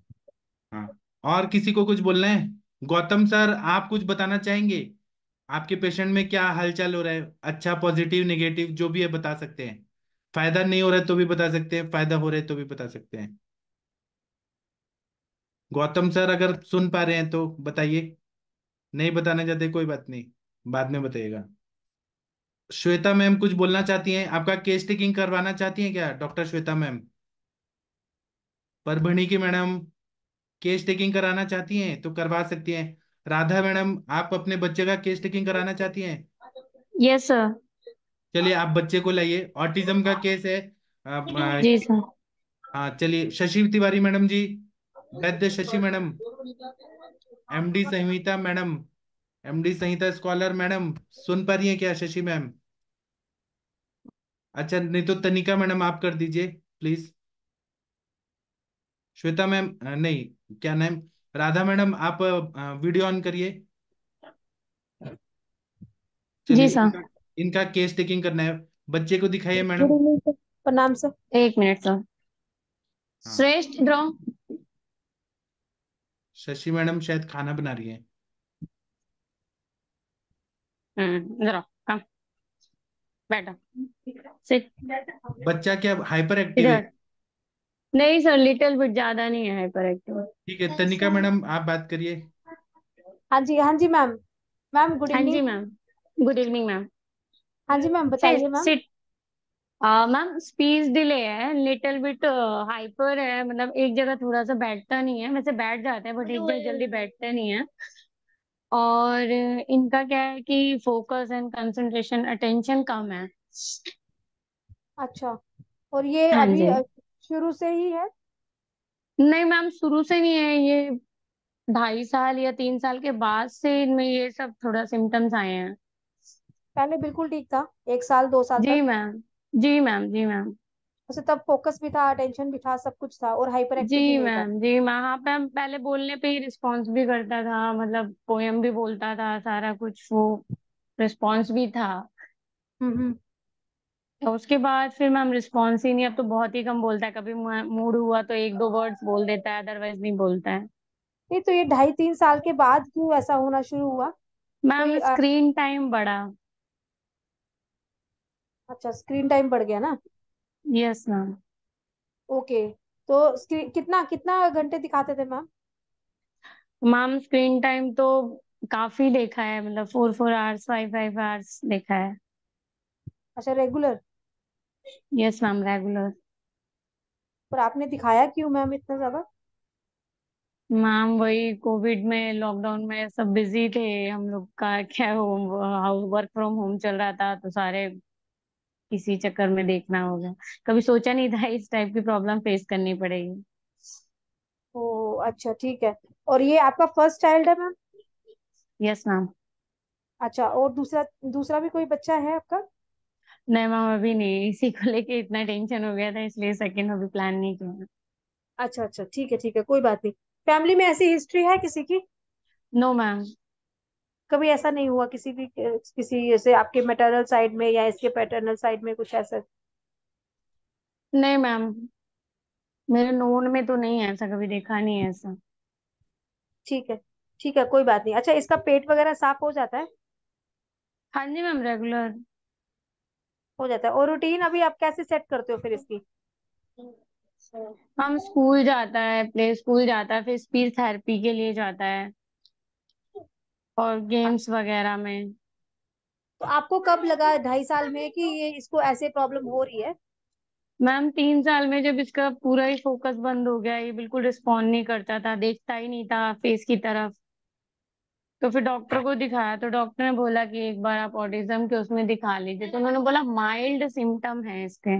हाँ और किसी को कुछ बोलना है गौतम सर आप कुछ बताना चाहेंगे आपके पेशेंट में क्या हालचाल हो रहा है अच्छा पॉजिटिव नेगेटिव जो भी है बता सकते हैं फायदा नहीं हो रहा है तो भी बता सकते हैं फायदा हो रहा है तो भी बता सकते हैं गौतम सर अगर सुन पा रहे हैं तो बताइए नहीं बताना चाहते कोई बात नहीं बाद में बताइएगा श्वेता मैम कुछ बोलना चाहती हैं आपका केस टेकिंग करवाना चाहती हैं क्या डॉक्टर श्वेता मैम परभणी की मैडम केस टेकिंग कराना चाहती हैं तो करवा सकती हैं राधा मैडम आप अपने बच्चे का केस टेकिंग कराना चाहती हैं यस सर चलिए आप बच्चे को लाइए ऑटिज्म का केस है जी हाँ चलिए शशि तिवारी मैडम जी वैद्य Shashi madam MD Samhita madam MD Samhita scholar madam सुन पा रही है क्या शशि मैम अच्छा नहीं तो तनिका मैडम आप कर दीजिए प्लीज श्वेता मैम नहीं क्या नाम राधा मैडम आप वीडियो ऑन करिए जी सर इनका केस टेकिंग करना है बच्चे को दिखाइए मैडम प्रणाम सर एक मिनट सर हाँ। श्रेष्ठ ड्रॉ शशि मैडम शायद खाना बना रही है हम्म, जरा बैठा बच्चा क्या हाइपर एक्टिव नहीं सर लिटिल बिट ज्यादा नहीं है हाइपर एक्टिव ठीक है तनिका मैडम आप बात करिए हाँ जी हाँ जी मैम मैम गुड इवनिंग हाँ जी मैम गुड इवनिंग मैम हाँ जी मैम बताइए ma'am sit ma'am speech delay है लिटिल बिट हाइपर है मतलब एक जगह थोड़ा सा बैठता नहीं है वैसे बैठ जाते हैं बट एक जगह जल्दी बैठता नहीं है और इनका क्या है कि फोकस एंड कंसंट्रेशन अटेंशन कम है अच्छा और ये हाँ अभी जी शुरू से ही है नहीं मैम शुरू से नहीं है ये ढाई साल या तीन साल के बाद से इनमें ये सब थोड़ा सिम्टम्स आए हैं पहले बिल्कुल ठीक था एक साल दो साल जी तक मैम जी मैम जी मैम उसे तब फोकस भी था अटेंशन भी था सब कुछ था और हाइपर जी एक्टिव भी नहीं था मैम जी मैम हाँ मैम पहले बोलने पे ही रिस्पॉन्स भी करता था मतलब पोयम भी बोलता था सारा कुछ वो रिस्पॉन्स भी था हम्म हम्म। तो उसके बाद फिर मैम रिस्पॉन्स ही नहीं अब तो बहुत ही कम बोलता है कभी मूड हुआ तो एक दो वर्ड्स बोल देता है अदरवाइज नहीं बोलता है नहीं तो ये ढाई तीन साल के बाद क्यों ऐसा होना शुरू हुआ मैम तो स्क्रीन टाइम बढ़ा अच्छा स्क्रीन टाइम बढ़ गया ना यस मैम ओके तो स्क्रीन कितना कितना घंटे दिखाते थे मैम मैम स्क्रीन टाइम तो काफी देखा है मतलब four four hours five five hours देखा है अच्छा रेगुलर यस मैम रेगुलर पर आपने दिखाया क्यों मैम इतना ज्यादा मैम वही कोविड में लॉकडाउन में सब बिजी थे हम लोग का क्या home house work from home चल रहा था तो सारे किसी चक्कर में देखना होगा कभी सोचा नहीं था इस टाइप की प्रॉब्लम फेस करनी पड़ेगी ओ अच्छा ठीक है और ये आपका फर्स्ट चाइल्ड है मैम यस मैम अच्छा और दूसरा दूसरा भी कोई बच्चा है आपका नहीं मैम अभी नहीं इसी को लेके इतना टेंशन हो गया था इसलिए सेकंड अभी प्लान नहीं किया अच्छा अच्छा ठीक है ठीक है कोई बात नहीं फैमिली में ऐसी हिस्ट्री है किसी की नो मैम कभी ऐसा नहीं हुआ किसी भी किसी जैसे आपके मेटरनल साइड में या इसके पैटर्नल साइड में कुछ ऐसा नहीं मैम मेरे नोन में तो नहीं है ऐसा कभी देखा नहीं है ऐसा ठीक है ठीक है कोई बात नहीं अच्छा इसका पेट वगैरह साफ हो जाता है हाँ जी मैम रेगुलर हो जाता है और रूटीन अभी आप कैसे सेट करते हो फिर इसकी हम स्कूल जाता है प्ले स्कूल जाता है फिर स्पीच थेरेपी के लिए जाता है और गेम्स वगैरह में तो आपको कब लगा ढाई साल में कि ये इसको ऐसे प्रॉब्लम हो रही है मैम तीन साल में जब इसका पूरा ही फोकस बंद हो गया ये बिल्कुल रिस्पॉन्ड नहीं करता था देखता ही नहीं था फेस की तरफ तो फिर डॉक्टर को दिखाया तो डॉक्टर ने बोला कि एक बार आप ऑटिज्म के उसमें दिखा लीजिए तो उन्होंने बोला माइल्ड सिम्टम है इसके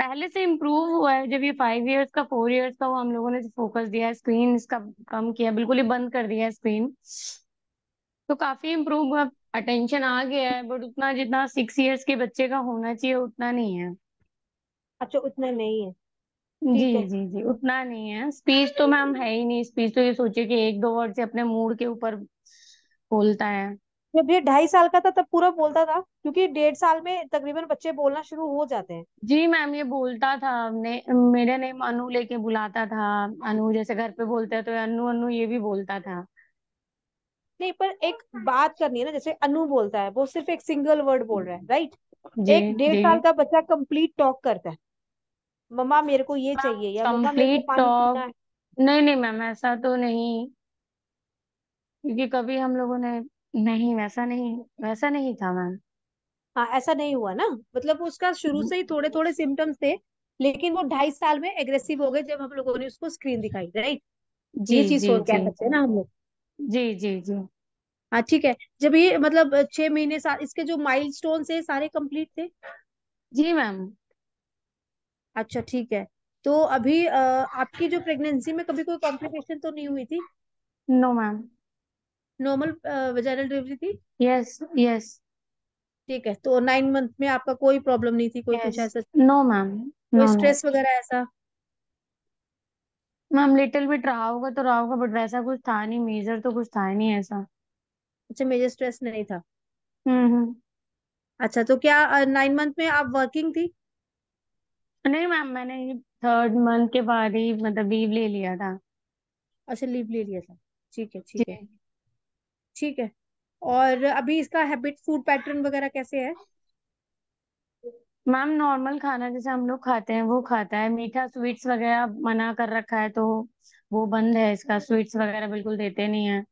पहले से इम्प्रूव हुआ है जब ये फाइव इयर्स का फोर इयर्स का वो हम लोगों ने फोकस दिया है स्क्रीन इसका कम किया बिल्कुल ही बंद कर दिया है स्क्रीन तो काफी इम्प्रूव हुआ अटेंशन आ गया है बट उतना जितना सिक्स इयर्स के बच्चे का होना चाहिए उतना नहीं है अच्छा उतना नहीं है जी है। जी जी उतना नहीं है स्पीच तो मैम है ही नहीं स्पीच तो ये सोचिए कि एक दो वर्ड से अपने मूड के ऊपर बोलता है जब ये ढाई साल का था तब पूरा बोलता था क्योंकि डेढ़ साल में तकरीबन बच्चे बोलना शुरू हो जाते हैं जी मैम ये बोलता था ने, मेरे नेम अनु लेके बुलाता था अनु जैसे घर पे बोलते हैं तो अनु अनु ये भी बोलता था नहीं पर एक बात करनी है ना जैसे अनु बोलता है वो सिर्फ एक सिंगल वर्ड बोल रहा है राइट जी एक डेढ़ साल का बच्चा कंप्लीट टॉक करता है मम्मा मेरे को ये चाहिए या मम्मा मेरे को कंप्लीट पानी पीना टॉक है नहीं नहीं मैम ऐसा तो नहीं क्योंकि कभी हम लोगों ने नहीं वैसा नहीं वैसा नहीं था मैम हाँ ऐसा नहीं हुआ ना मतलब उसका शुरू से ही थोड़े थोड़े सिम्टम्स थे लेकिन वो ढाई साल में एग्रेसिव हो गए जब हम लोगों ने उसको स्क्रीन दिखाई राइट जी चीज जी सोच के जी हैं ना हम लोग जी जी जी हाँ ठीक है जब ये मतलब छह महीने साल इसके जो माइलस्टोन है सारे कंप्लीट थे जी मैम अच्छा ठीक है तो अभी आपकी जो प्रेगनेंसी में कभी कोई कॉम्प्लिकेशन तो नहीं हुई थी no ma'am normal vaginal delivery थी यस यस ठीक है तो नाइन मंथ में आपका कोई प्रॉब्लम नहीं थी कोई कुछ ऐसा नो मैम कोई स्ट्रेस वगैरह ऐसा मैम लिटिल बिट रहा होगा तो रहा होगा बट वैसा कुछ था नहीं मेजर तो कुछ था नहीं ऐसा अच्छा मेजर स्ट्रेस नहीं था हम्म, हम्म अच्छा तो क्या नाइन uh, मंथ में आप वर्किंग थी नहीं मैम मैंने थर्ड मंथ के बाद ही मतलब लीव ले लिया था अच्छा लीव ले लिया था ठीक है ठीक है ठीक है और अभी इसका हैबिट फूड पैटर्न वगैरह कैसे है मैम नॉर्मल खाना जैसे हम लोग खाते हैं वो खाता है मीठा स्वीट्स वगैरह मना कर रखा है तो वो बंद है इसका स्वीट्स वगैरह बिल्कुल देते नहीं है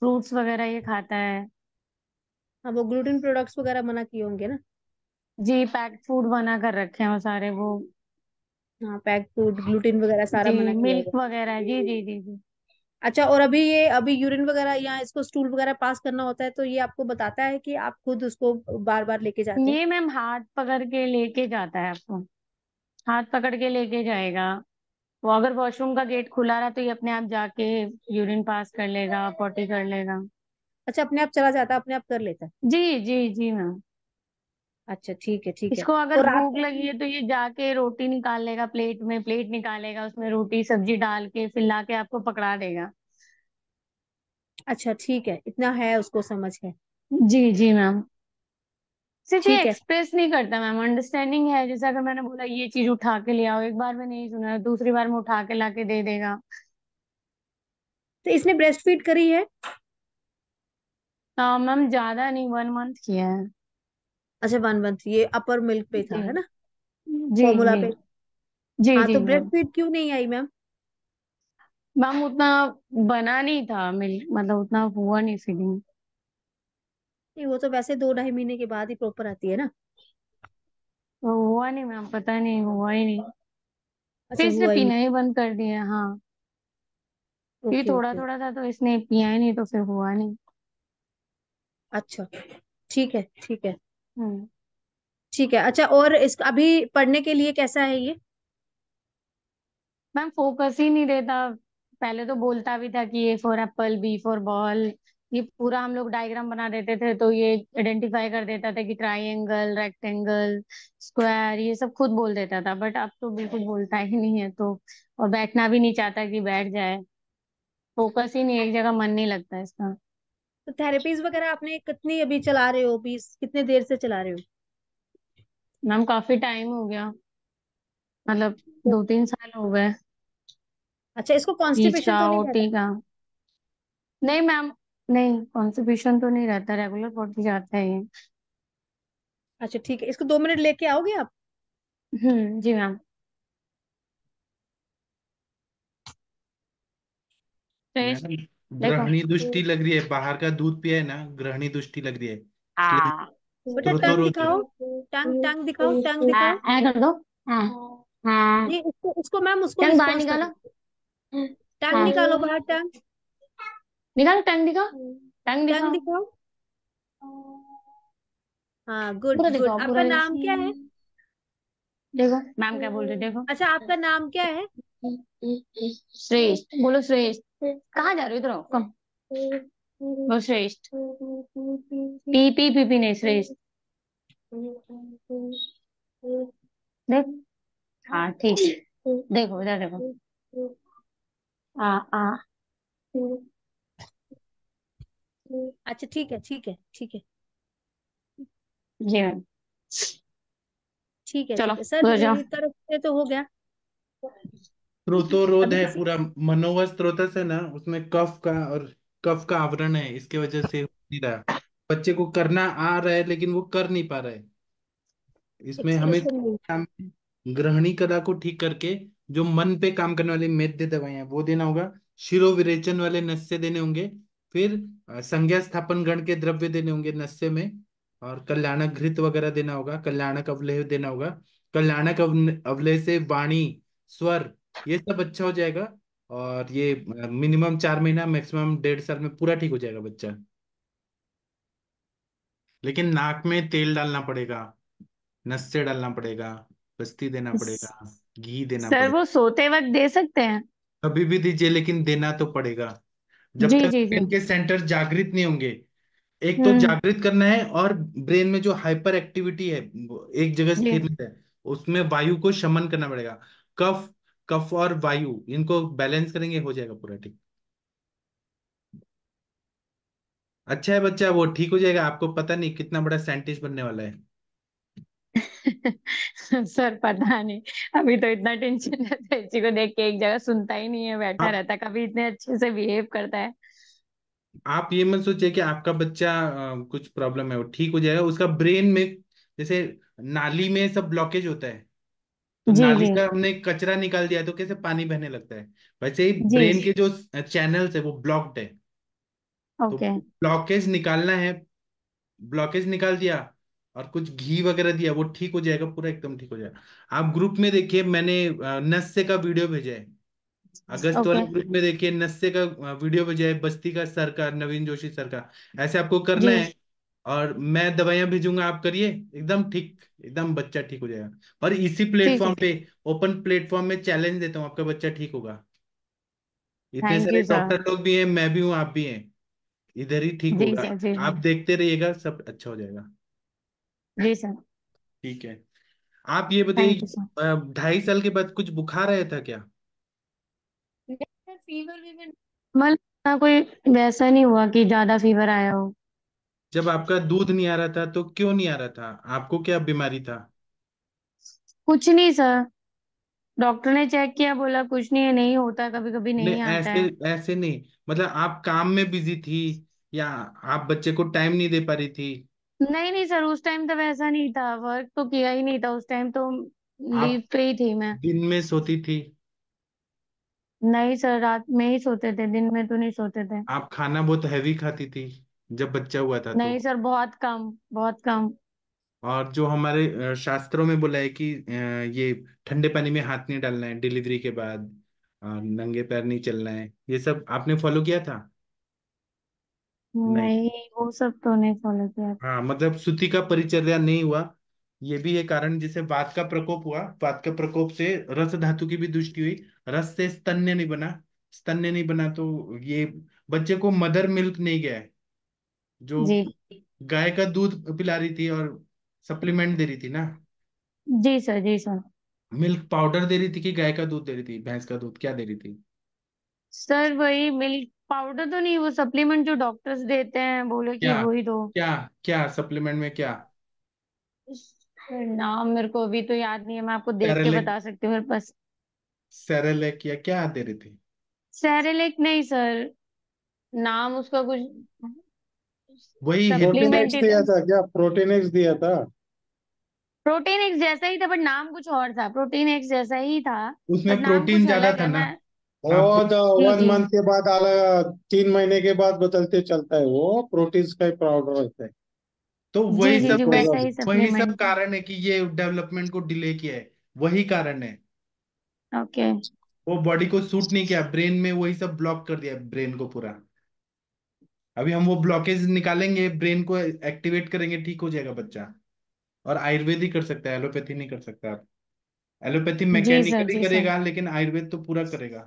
फ्रूट्स वगैरह ये खाता है हाँ वो ग्लूटेन प्रोडक्ट्स वगैरह मना किए होंगे ना जी पैक्ड फूड मना कर रखे हैं वो सारे वो हाँ पैक्ड फूड ग्लूटेन वगैरह सारा जी मना मिल्क वगैरह जी जी जी जी अच्छा और अभी ये अभी यूरिन वगैरह या इसको स्टूल वगैरह पास करना होता है तो ये आपको बताता है कि आप खुद उसको बार बार लेके जाते हैं ये मैम हाथ पकड़ के लेके जाता है आपको हाथ पकड़ के लेके जाएगा वो अगर वॉशरूम का गेट खुला रहा तो ये अपने आप जाके यूरिन पास कर लेगा पोटी कर लेगा अच्छा अपने आप चला जाता है अपने आप कर लेता है जी जी जी मैम अच्छा ठीक है ठीक है इसको अगर तो भूख लगी है तो ये जाके रोटी निकाल लेगा प्लेट में प्लेट निकालेगा उसमें रोटी सब्जी डाल के फिर ला के आपको पकड़ा देगा अच्छा ठीक है इतना है उसको समझ है जी जी मैम सिर्फ ये ठीक है एक्सप्रेस नहीं करता मैम अंडरस्टैंडिंग है जैसे अगर मैंने बोला ये चीज उठा के ले आओ एक बार में नहीं सुना दूसरी बार में उठा के ला के दे देगा तो इसने ब्रेस्ट फीड करी है हाँ, मैम ज्यादा नहीं वन मंथ किया है अच्छा वन मंथ ये अपर मिल्क पे था है ना जी फॉर्मूला पे जी हाँ जी तो मैम फीड क्यों नहीं आई मैम मैम उतना बना नहीं था मिल मतलब उतना हुआ नहीं फीलिंग नहीं वो तो वैसे दो ढाई महीने के बाद ही प्रॉपर आती है ना तो हुआ नहीं मैम पता नहीं हुआ ही नहीं अच्छा, फिर अच्छा इसने हुआ ही पीना नहीं ही बंद कर दिया हाँ ये ओके थोड़ा ओके थोड़ा था तो इसने पिया ही नहीं तो फिर हुआ नहीं अच्छा ठीक है ठीक है हम्म ठीक है अच्छा और इस अभी पढ़ने के लिए कैसा है ये मैम फोकस ही नहीं देता पहले तो बोलता भी था कि A for apple B for ball ये पूरा हम लोग डायग्राम बना देते थे तो ये आइडेंटिफाई कर देता था कि ट्रायंगल रेक्टेंगल स्क्वायर ये सब खुद बोल देता था बट अब तो बिल्कुल बोलता ही नहीं है तो और बैठना भी नहीं चाहता कि बैठ जाए फोकस ही नहीं एक जगह मन नहीं लगता इसका तो थेरेपीज वगैरह आपने कितनी अभी चला रहे हो बीस कितने देर से चला रहे हो मैम काफी टाइम हो गया मतलब दो तीन साल हो गए अच्छा इसको कॉन्स्टिपेशन तो नहीं ओटी का नहीं मैम नहीं कॉन्स्टिपेशन तो नहीं रहता रेगुलर पड़ती जाता है ये अच्छा ठीक है इसको दो मिनट लेके आओगे आप हम्म जी मैम टेस्ट ग्रहणी दुष्टि लग रही है बाहर का दूध पिया है ना ग्रहणी दुष्टि लग रही है हाँ बेटा टंग दिखाओ टंग टंग दिखाओ टंग दिखाओ कर दो हाँ हाँ नहीं उसको उसको मैम उसको टंग बाहर निकालो टंग निकालो बाहर टंग टंग दिखाओ टंग टंग दिखाओ हाँ गुड गुड आपका नाम क्या है देखो मैम क्या बोल रहे देखो अच्छा आपका नाम क्या है श्रेष्ठ बोलो श्रेष्ठ कहाँ जा रहे हो इधर कम बोलो श्रेष्ठ पी पी पी पी नहीं श्रेष्ठ देख हाँ ठीक देखो इधर देखो आ आ अच्छा ठीक है ठीक है ठीक है जी मैम ठीक है चलो सर मेरी तरफ से तो हो गया स्रोतोरोध है पूरा मनोवह स्त्रोत है ना उसमें कफ का और कफ का आवरण है इसके वजह से नहीं रहा बच्चे को करना आ रहा है लेकिन वो कर नहीं पा रहा है इसमें अच्छा, हमें ग्रहणी कला को ठीक करके जो मन पे काम करने वाली मेद्य है वो देना होगा शिरो विरेचन वाले नस्य देने होंगे फिर संज्ञा स्थापन गण के द्रव्य देने होंगे नस्य में और कल्याणक घृत वगैरह देना होगा कल्याणक अवलेह देना होगा कल्याणक अवलेह से वाणी स्वर ये सब अच्छा हो जाएगा और ये मिनिमम चार महीना मैक्सिमम डेढ़ साल में पूरा ठीक हो जाएगा बच्चा लेकिन नाक में तेल डालना पड़ेगा नस्से डालना पड़ेगा बस्ती देना पड़ेगा घी देना सर पड़ेगा वो सोते वक्त दे सकते हैं कभी भी दीजिए लेकिन देना तो पड़ेगा जब जी तक जी जी ब्रेन के सेंटर जागृत नहीं होंगे एक तो हम्म जागृत करना है और ब्रेन में जो हाइपर एक्टिविटी है एक जगह जी स्थिर है उसमें वायु को शमन करना पड़ेगा कफ कफ और वायु इनको बैलेंस करेंगे हो जाएगा पूरा ठीक अच्छा है बच्चा वो ठीक हो जाएगा आपको पता नहीं कितना बड़ा साइंटिस्ट बनने वाला है सर पता नहीं अभी तो इतना टेंशन रहता है तो को देख के एक जगह सुनता ही नहीं है बैठा आप, रहता कभी इतने अच्छे से बिहेव करता है आप ये मत सोचिए कि आपका बच्चा आ, कुछ प्रॉब्लम है वो ठीक हो जाएगा उसका ब्रेन में जैसे नाली में सब ब्लॉकेज होता है जी नाली जी का हमने कचरा निकाल दिया तो कैसे पानी बहने लगता है वैसे ही जी ब्रेन के जो चैनल्स है वो ब्लॉक्ड है तो ओके ब्लॉकेज निकालना है ब्लॉकेज निकाल दिया और कुछ घी वगैरह दिया वो ठीक हो जाएगा पूरा एकदम ठीक हो जाएगा आप ग्रुप में देखिए मैंने नस्से का वीडियो भेजा है अगस्त वाले ओके ग्रुप में देखिए नस्से का वीडियो भेजा है बस्ती का सर का नवीन जोशी सर का ऐसे आपको करना जी है और मैं दवाइयां भेजूंगा आप करिए एकदम ठीक एकदम बच्चा ठीक हो जाएगा और इसी प्लेटफॉर्म पे ओपन प्लेटफॉर्म में चैलेंज देता हूँ आपका बच्चा ठीक होगा इतने थैंक सारे यू सर डॉक्टर लोग भी हैं मैं भी हूँ आप भी हैं इधर ही ठीक जी होगा सर जी आप देखते रहिएगा सब अच्छा हो जाएगा जी सर ठीक है आप ये थैंक बताइए यू सर ढाई साल के बाद कुछ बुखार आया था क्या फीवर वीवर मतलब कोई वैसा नहीं हुआ कि ज्यादा फीवर आया हो जब आपका दूध नहीं आ रहा था तो क्यों नहीं आ रहा था आपको क्या बीमारी था कुछ नहीं सर डॉक्टर ने चेक किया बोला कुछ नहीं है नहीं होता कभी कभी नहीं नहीं आता ऐसे है ऐसे नहीं मतलब आप काम में बिजी थी या आप बच्चे को टाइम नहीं दे पा रही थी नहीं नहीं सर उस टाइम तो वैसा नहीं था वर्क तो किया ही नहीं था उस टाइम तो लीव आप पे ही थी मैं दिन में सोती थी नहीं सर रात में ही सोते थे दिन में तो नहीं सोते थे आप खाना बहुत हैवी खाती थी जब बच्चा हुआ था तो। नहीं सर बहुत कम बहुत कम और जो हमारे शास्त्रों में बोला है कि ये ठंडे पानी में हाथ नहीं डालना है डिलीवरी के बाद नंगे पैर नहीं चलना है ये सब आपने फॉलो किया था नहीं नहीं वो सब तो नहीं फॉलो किया हाँ मतलब सुति का परिचर्या नहीं हुआ ये भी एक कारण जैसे वात का प्रकोप हुआ वात के प्रकोप से रस धातु की भी दुष्टि हुई रस से स्तन्य नहीं बना स्तन्य नहीं बना तो ये बच्चे को मदर मिल्क नहीं गया है जो जी गाय का दूध पिला रही थी और सप्लीमेंट दे रही थी ना जी सर जी सर मिल्क पाउडर दे रही थी कि गाय का दूध दे रही थी भैंस का दूध क्या दे रही थी सर वही मिल्क पाउडर तो नहीं वो सप्लीमेंट जो डॉक्टर्स देते हैं बोले कि क्या ही दो तो। क्या क्या सप्लीमेंट में क्या सर, नाम मेरे को अभी तो याद नहीं है मैं आपको देख के सेरेलैक बता सकती हूँ मेरे पास सेरेलैक या क्या दे रही थी सेरेलैक नहीं सर नाम उसका कुछ वही सप्लीमेंट अच्छा, प्रोटीनेक्स दिया था क्या प्रोटीनेक्स दिया था प्रोटीन एक्स जैसा ही था बट नाम कुछ और था प्रोटीन एक्स जैसा ही था उसमें नाम प्रोटीन ज्यादा अलग था है ना मैं कुछ बहुत वन जी मंथ के बाद अलग तीन महीने के बाद बदलते चलता है वो प्रोटीन्स का ही पाउडर रहता है तो वही जी, सब जी, वैसा ही वही सब supplement। कारण है कि ये डेवलपमेंट को डिले किया है वही कारण है ओके वो बॉडी को सूट नहीं किया ब्रेन में वही सब ब्लॉक कर दिया ब्रेन को पूरा अभी हम वो ब्लॉकेज निकालेंगे ब्रेन को एक्टिवेट करेंगे ठीक हो जाएगा बच्चा और आयुर्वेद ही कर सकता है एलोपैथी नहीं कर सकता आप एलोपैथी मैकेनिकली करेगा लेकिन आयुर्वेद तो पूरा करेगा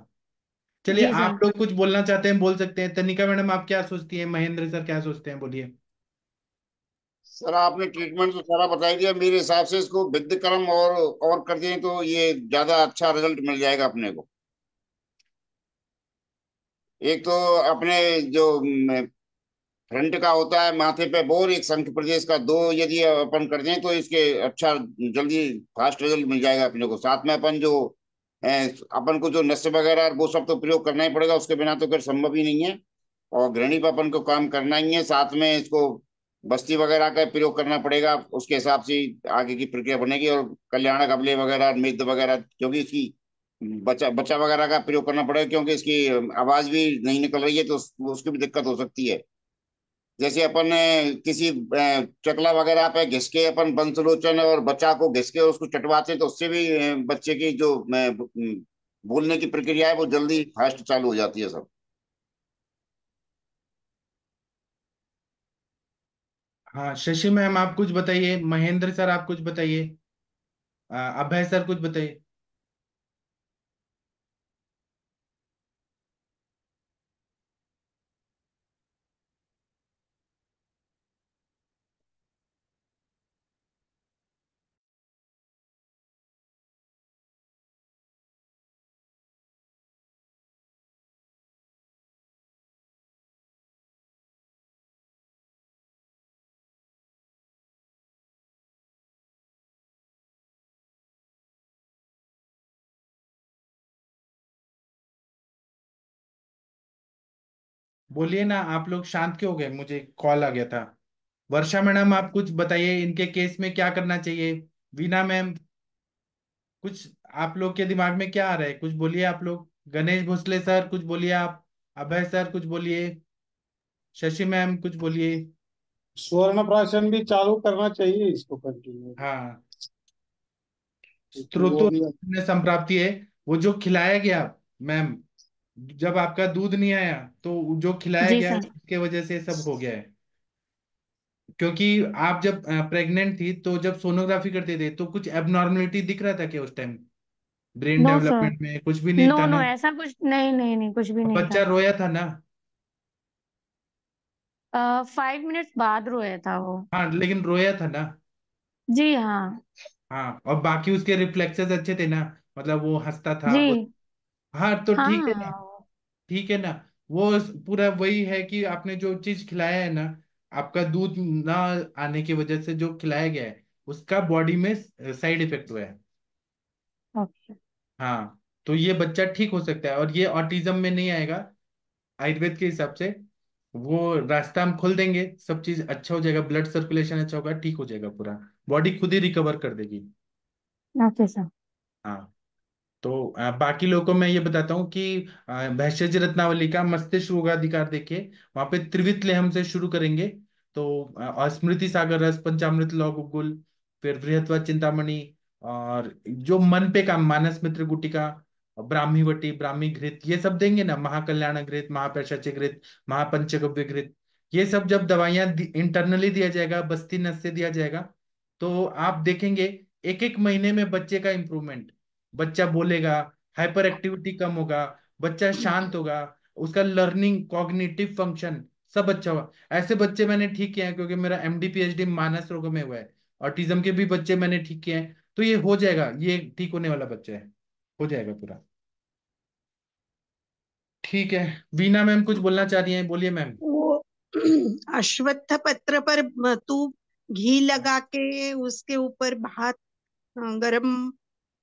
चलिए आप लोग कुछ बोलना चाहते हैं बोल सकते हैं तनिका मैडम आप क्या सोचती हैं महेंद्र सर क्या सोचते हैं बोलिए सर आपने ट्रीटमेंट तो सारा बता दिया मेरे हिसाब से इसको विद्ध कर्म और और कर दें तो ये ज्यादा अच्छा रिजल्ट मिल जाएगा अपने को एक तो अपने जो फ्रंट का होता है माथे पे बोर एक संख प्रदेश का दो यदि अपन कर दें तो इसके अच्छा जल्दी फास्ट रिजल्ट मिल जाएगा अपने को साथ में अपन जो अपन को जो नस्य वगैरह वो सब तो प्रयोग करना ही पड़ेगा उसके बिना तो फिर संभव ही नहीं है और गृहिणी पर अपन को काम करना ही है साथ में इसको बस्ती वगैरह का प्रयोग करना पड़ेगा उसके हिसाब से आगे की प्रक्रिया बनेगी और कल्याण अबले वगैरह मृद वगैरह क्योंकि इसकी बच्चा बच्चा वगैरह का प्रयोग करना पड़ेगा क्योंकि इसकी आवाज भी नहीं निकल रही है तो उसकी भी दिक्कत हो सकती है जैसे अपन किसी चकला वगैरह पे घिस के अपन बंसलोचन और बच्चा को घिस के उसको चटवाते तो उससे भी बच्चे की जो बोलने की प्रक्रिया है वो जल्दी फास्ट चालू हो जाती है सब हाँ शशि मैम आप कुछ बताइए महेंद्र सर आप कुछ बताइए अभय सर कुछ बताइए बोलिए ना आप लोग शांत क्यों हो गए मुझे कॉल आ गया था वर्षा मैडम आप कुछ बताइए इनके केस में क्या करना चाहिए वीना मैम कुछ आप लोग के दिमाग में क्या आ रहा है कुछ बोलिए आप लोग गणेश भोसले सर कुछ बोलिए आप अभय सर कुछ बोलिए शशि मैम कुछ बोलिए स्वर्ण प्राशन भी चालू करना चाहिए इसको कंटिन्यू हाँ संप्राप्ति है वो जो खिलाया गया मैम जब आपका दूध नहीं आया तो जो खिलाया जी गया सर उसके वजह से सब हो गया है क्योंकि आप जब प्रेग्नेंट थी तो जब सोनोग्राफी करते थे तो कुछ एबनॉर्मलिटी दिख रहा था क्या उस time brain no sir development में कुछ भी नहीं नो था नो ना ऐसा कुछ नहीं नहीं नहीं कुछ भी नहीं बच्चा था रोया था ना फाइव मिनट्स बाद रोया था वो हाँ लेकिन रोया था ना जी हाँ हाँ और बाकी उसके रिफ्लेक्सेस अच्छे थे ना मतलब वो हंसता था वो जी हाँ तो ठीक है ना हाँ ठीक है ना वो पूरा वही है कि आपने जो चीज खिलाया है ना आपका दूध ना आने की वजह से जो खिलाया गया है उसका बॉडी में साइड इफेक्ट हुआ है ओके अच्छा। हाँ तो ये बच्चा ठीक हो सकता है और ये ऑटिज्म में नहीं आएगा आयुर्वेद के हिसाब से वो रास्ता हम खोल देंगे सब चीज अच्छा हो जाएगा ब्लड सर्कुलेशन अच्छा होगा ठीक हो जाएगा पूरा बॉडी खुद ही रिकवर कर देगी ओके सर हाँ तो बाकी लोगों को मैं ये बताता हूँ कि भैषज रत्नावली का मस्तिष्क रोगाधिकार देखिए वहां पे त्रिवित लेहम से शुरू करेंगे तो स्मृति सागर रस पंचामृत लौ गुगुल फिर बृहत्व चिंतामणि और जो मन पे काम मानस मित्र गुटिका ब्राह्मीवटी ब्राह्मी घृत ये सब देंगे ना महाकल्याण घृत महाप्रशाच घृत महापंचगव्य घृत ये सब जब दवाइयां इंटरनली दिया जाएगा बस्ती नस से दिया जाएगा तो आप देखेंगे एक एक महीने में बच्चे का इंप्रूवमेंट बच्चा बोलेगा हाइपर एक्टिविटी कम होगा बच्चा शांत होगा उसका लर्निंग कॉग्निटिव फंक्शन सब अच्छा हुआ ऐसे बच्चे मैंने ठीक किए हैं क्योंकि मेरा M D P H D मानस रोग में हुआ है ऑटिज्म के भी बच्चे मैंने ठीक किए हैं तो ये हो जाएगा ये ठीक होने वाला बच्चा है हो जाएगा पूरा ठीक है वीना मैम कुछ बोलना चाह रही हैं बोलिए मैम अश्वत्थ पत्र पर तू घी लगा के उसके ऊपर भात गरम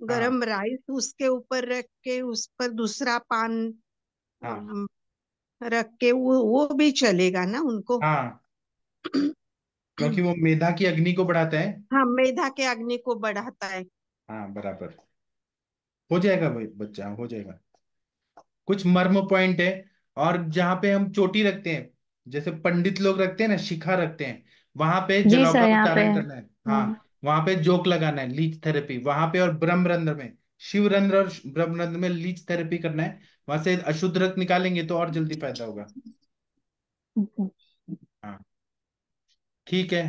हाँ। गरम राइस उसके ऊपर रख के उस पर दूसरा पान हाँ। रख के वो वो भी चलेगा ना उनको हाँ क्योंकि वो मेधा की अग्नि को बढ़ाता है हाँ मेधा के अग्नि को बढ़ाता है हाँ बराबर हो जाएगा भाई बच्चा हो जाएगा कुछ मर्म पॉइंट है और जहाँ पे हम चोटी रखते हैं जैसे पंडित लोग रखते हैं ना शिखा रखते हैं वहां पे जी सर जलौका यहाँ पे उच्चारण करना है हाँ हम्म। वहां पे जोक लगाना है लीच थेरेपी वहां पे और ब्रह्मरंध्र में शिव रंध्र और ब्रह्मरंध्र में लीच थेरेपी करना है वहां से अशुद्ध रक्त निकालेंगे तो और जल्दी फायदा होगा हाँ। ठीक है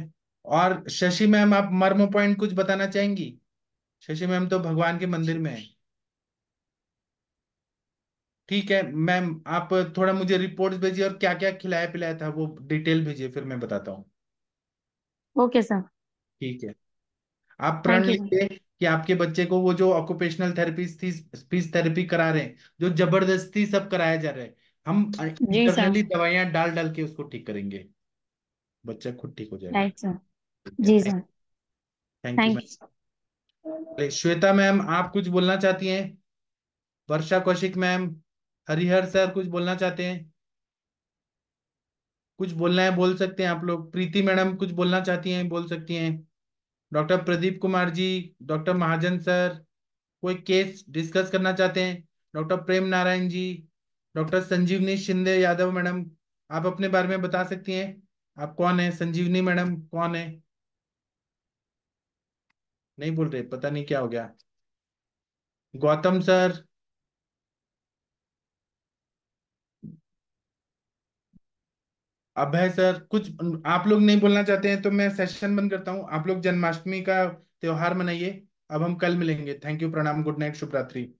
और शशि मैम आप मर्म पॉइंट कुछ बताना चाहेंगी शशि मैम तो भगवान के मंदिर में है ठीक है मैम आप थोड़ा मुझे रिपोर्ट भेजिए और क्या क्या खिलाया पिलाया था वो डिटेल भेजिए फिर मैं बताता हूँ ओके सर ठीक है आप हाँ प्रण थैंक यू लीजिए कि आपके बच्चे को वो जो ऑक्यूपेशनल थेरेपी स्पीच थेरेपी करा रहे हैं जो जबरदस्ती सब कराया जा रहा है हम जी सर इंटरनली दवाइयां डाल डाल के उसको ठीक करेंगे बच्चा खुद ठीक हो जाएगा राइट सर जी sir thank you thank you ma'am Shweta ma'am आप कुछ बोलना चाहती हैं वर्षा कौशिक मैम हरिहर सर कुछ बोलना चाहते हैं कुछ बोलना है बोल सकते हैं आप लोग प्रीति मैडम कुछ बोलना चाहती हैं बोल सकती हैं doctor Pradeep Kumar ji doctor Mahajan sir कोई केस डिस्कस करना चाहते हैं doctor Prem Narayan ji doctor Sanjeevani Shinde Yadav madam आप अपने बारे में बता सकती हैं आप कौन है संजीवनी मैडम कौन है नहीं बोल रहे पता नहीं क्या हो गया गौतम सर अब है सर कुछ आप लोग नहीं बोलना चाहते हैं तो मैं सेशन बंद करता हूँ आप लोग जन्माष्टमी का त्योहार मनाइए अब हम कल मिलेंगे थैंक यू प्रणाम गुड नाइट शुभ रात्रि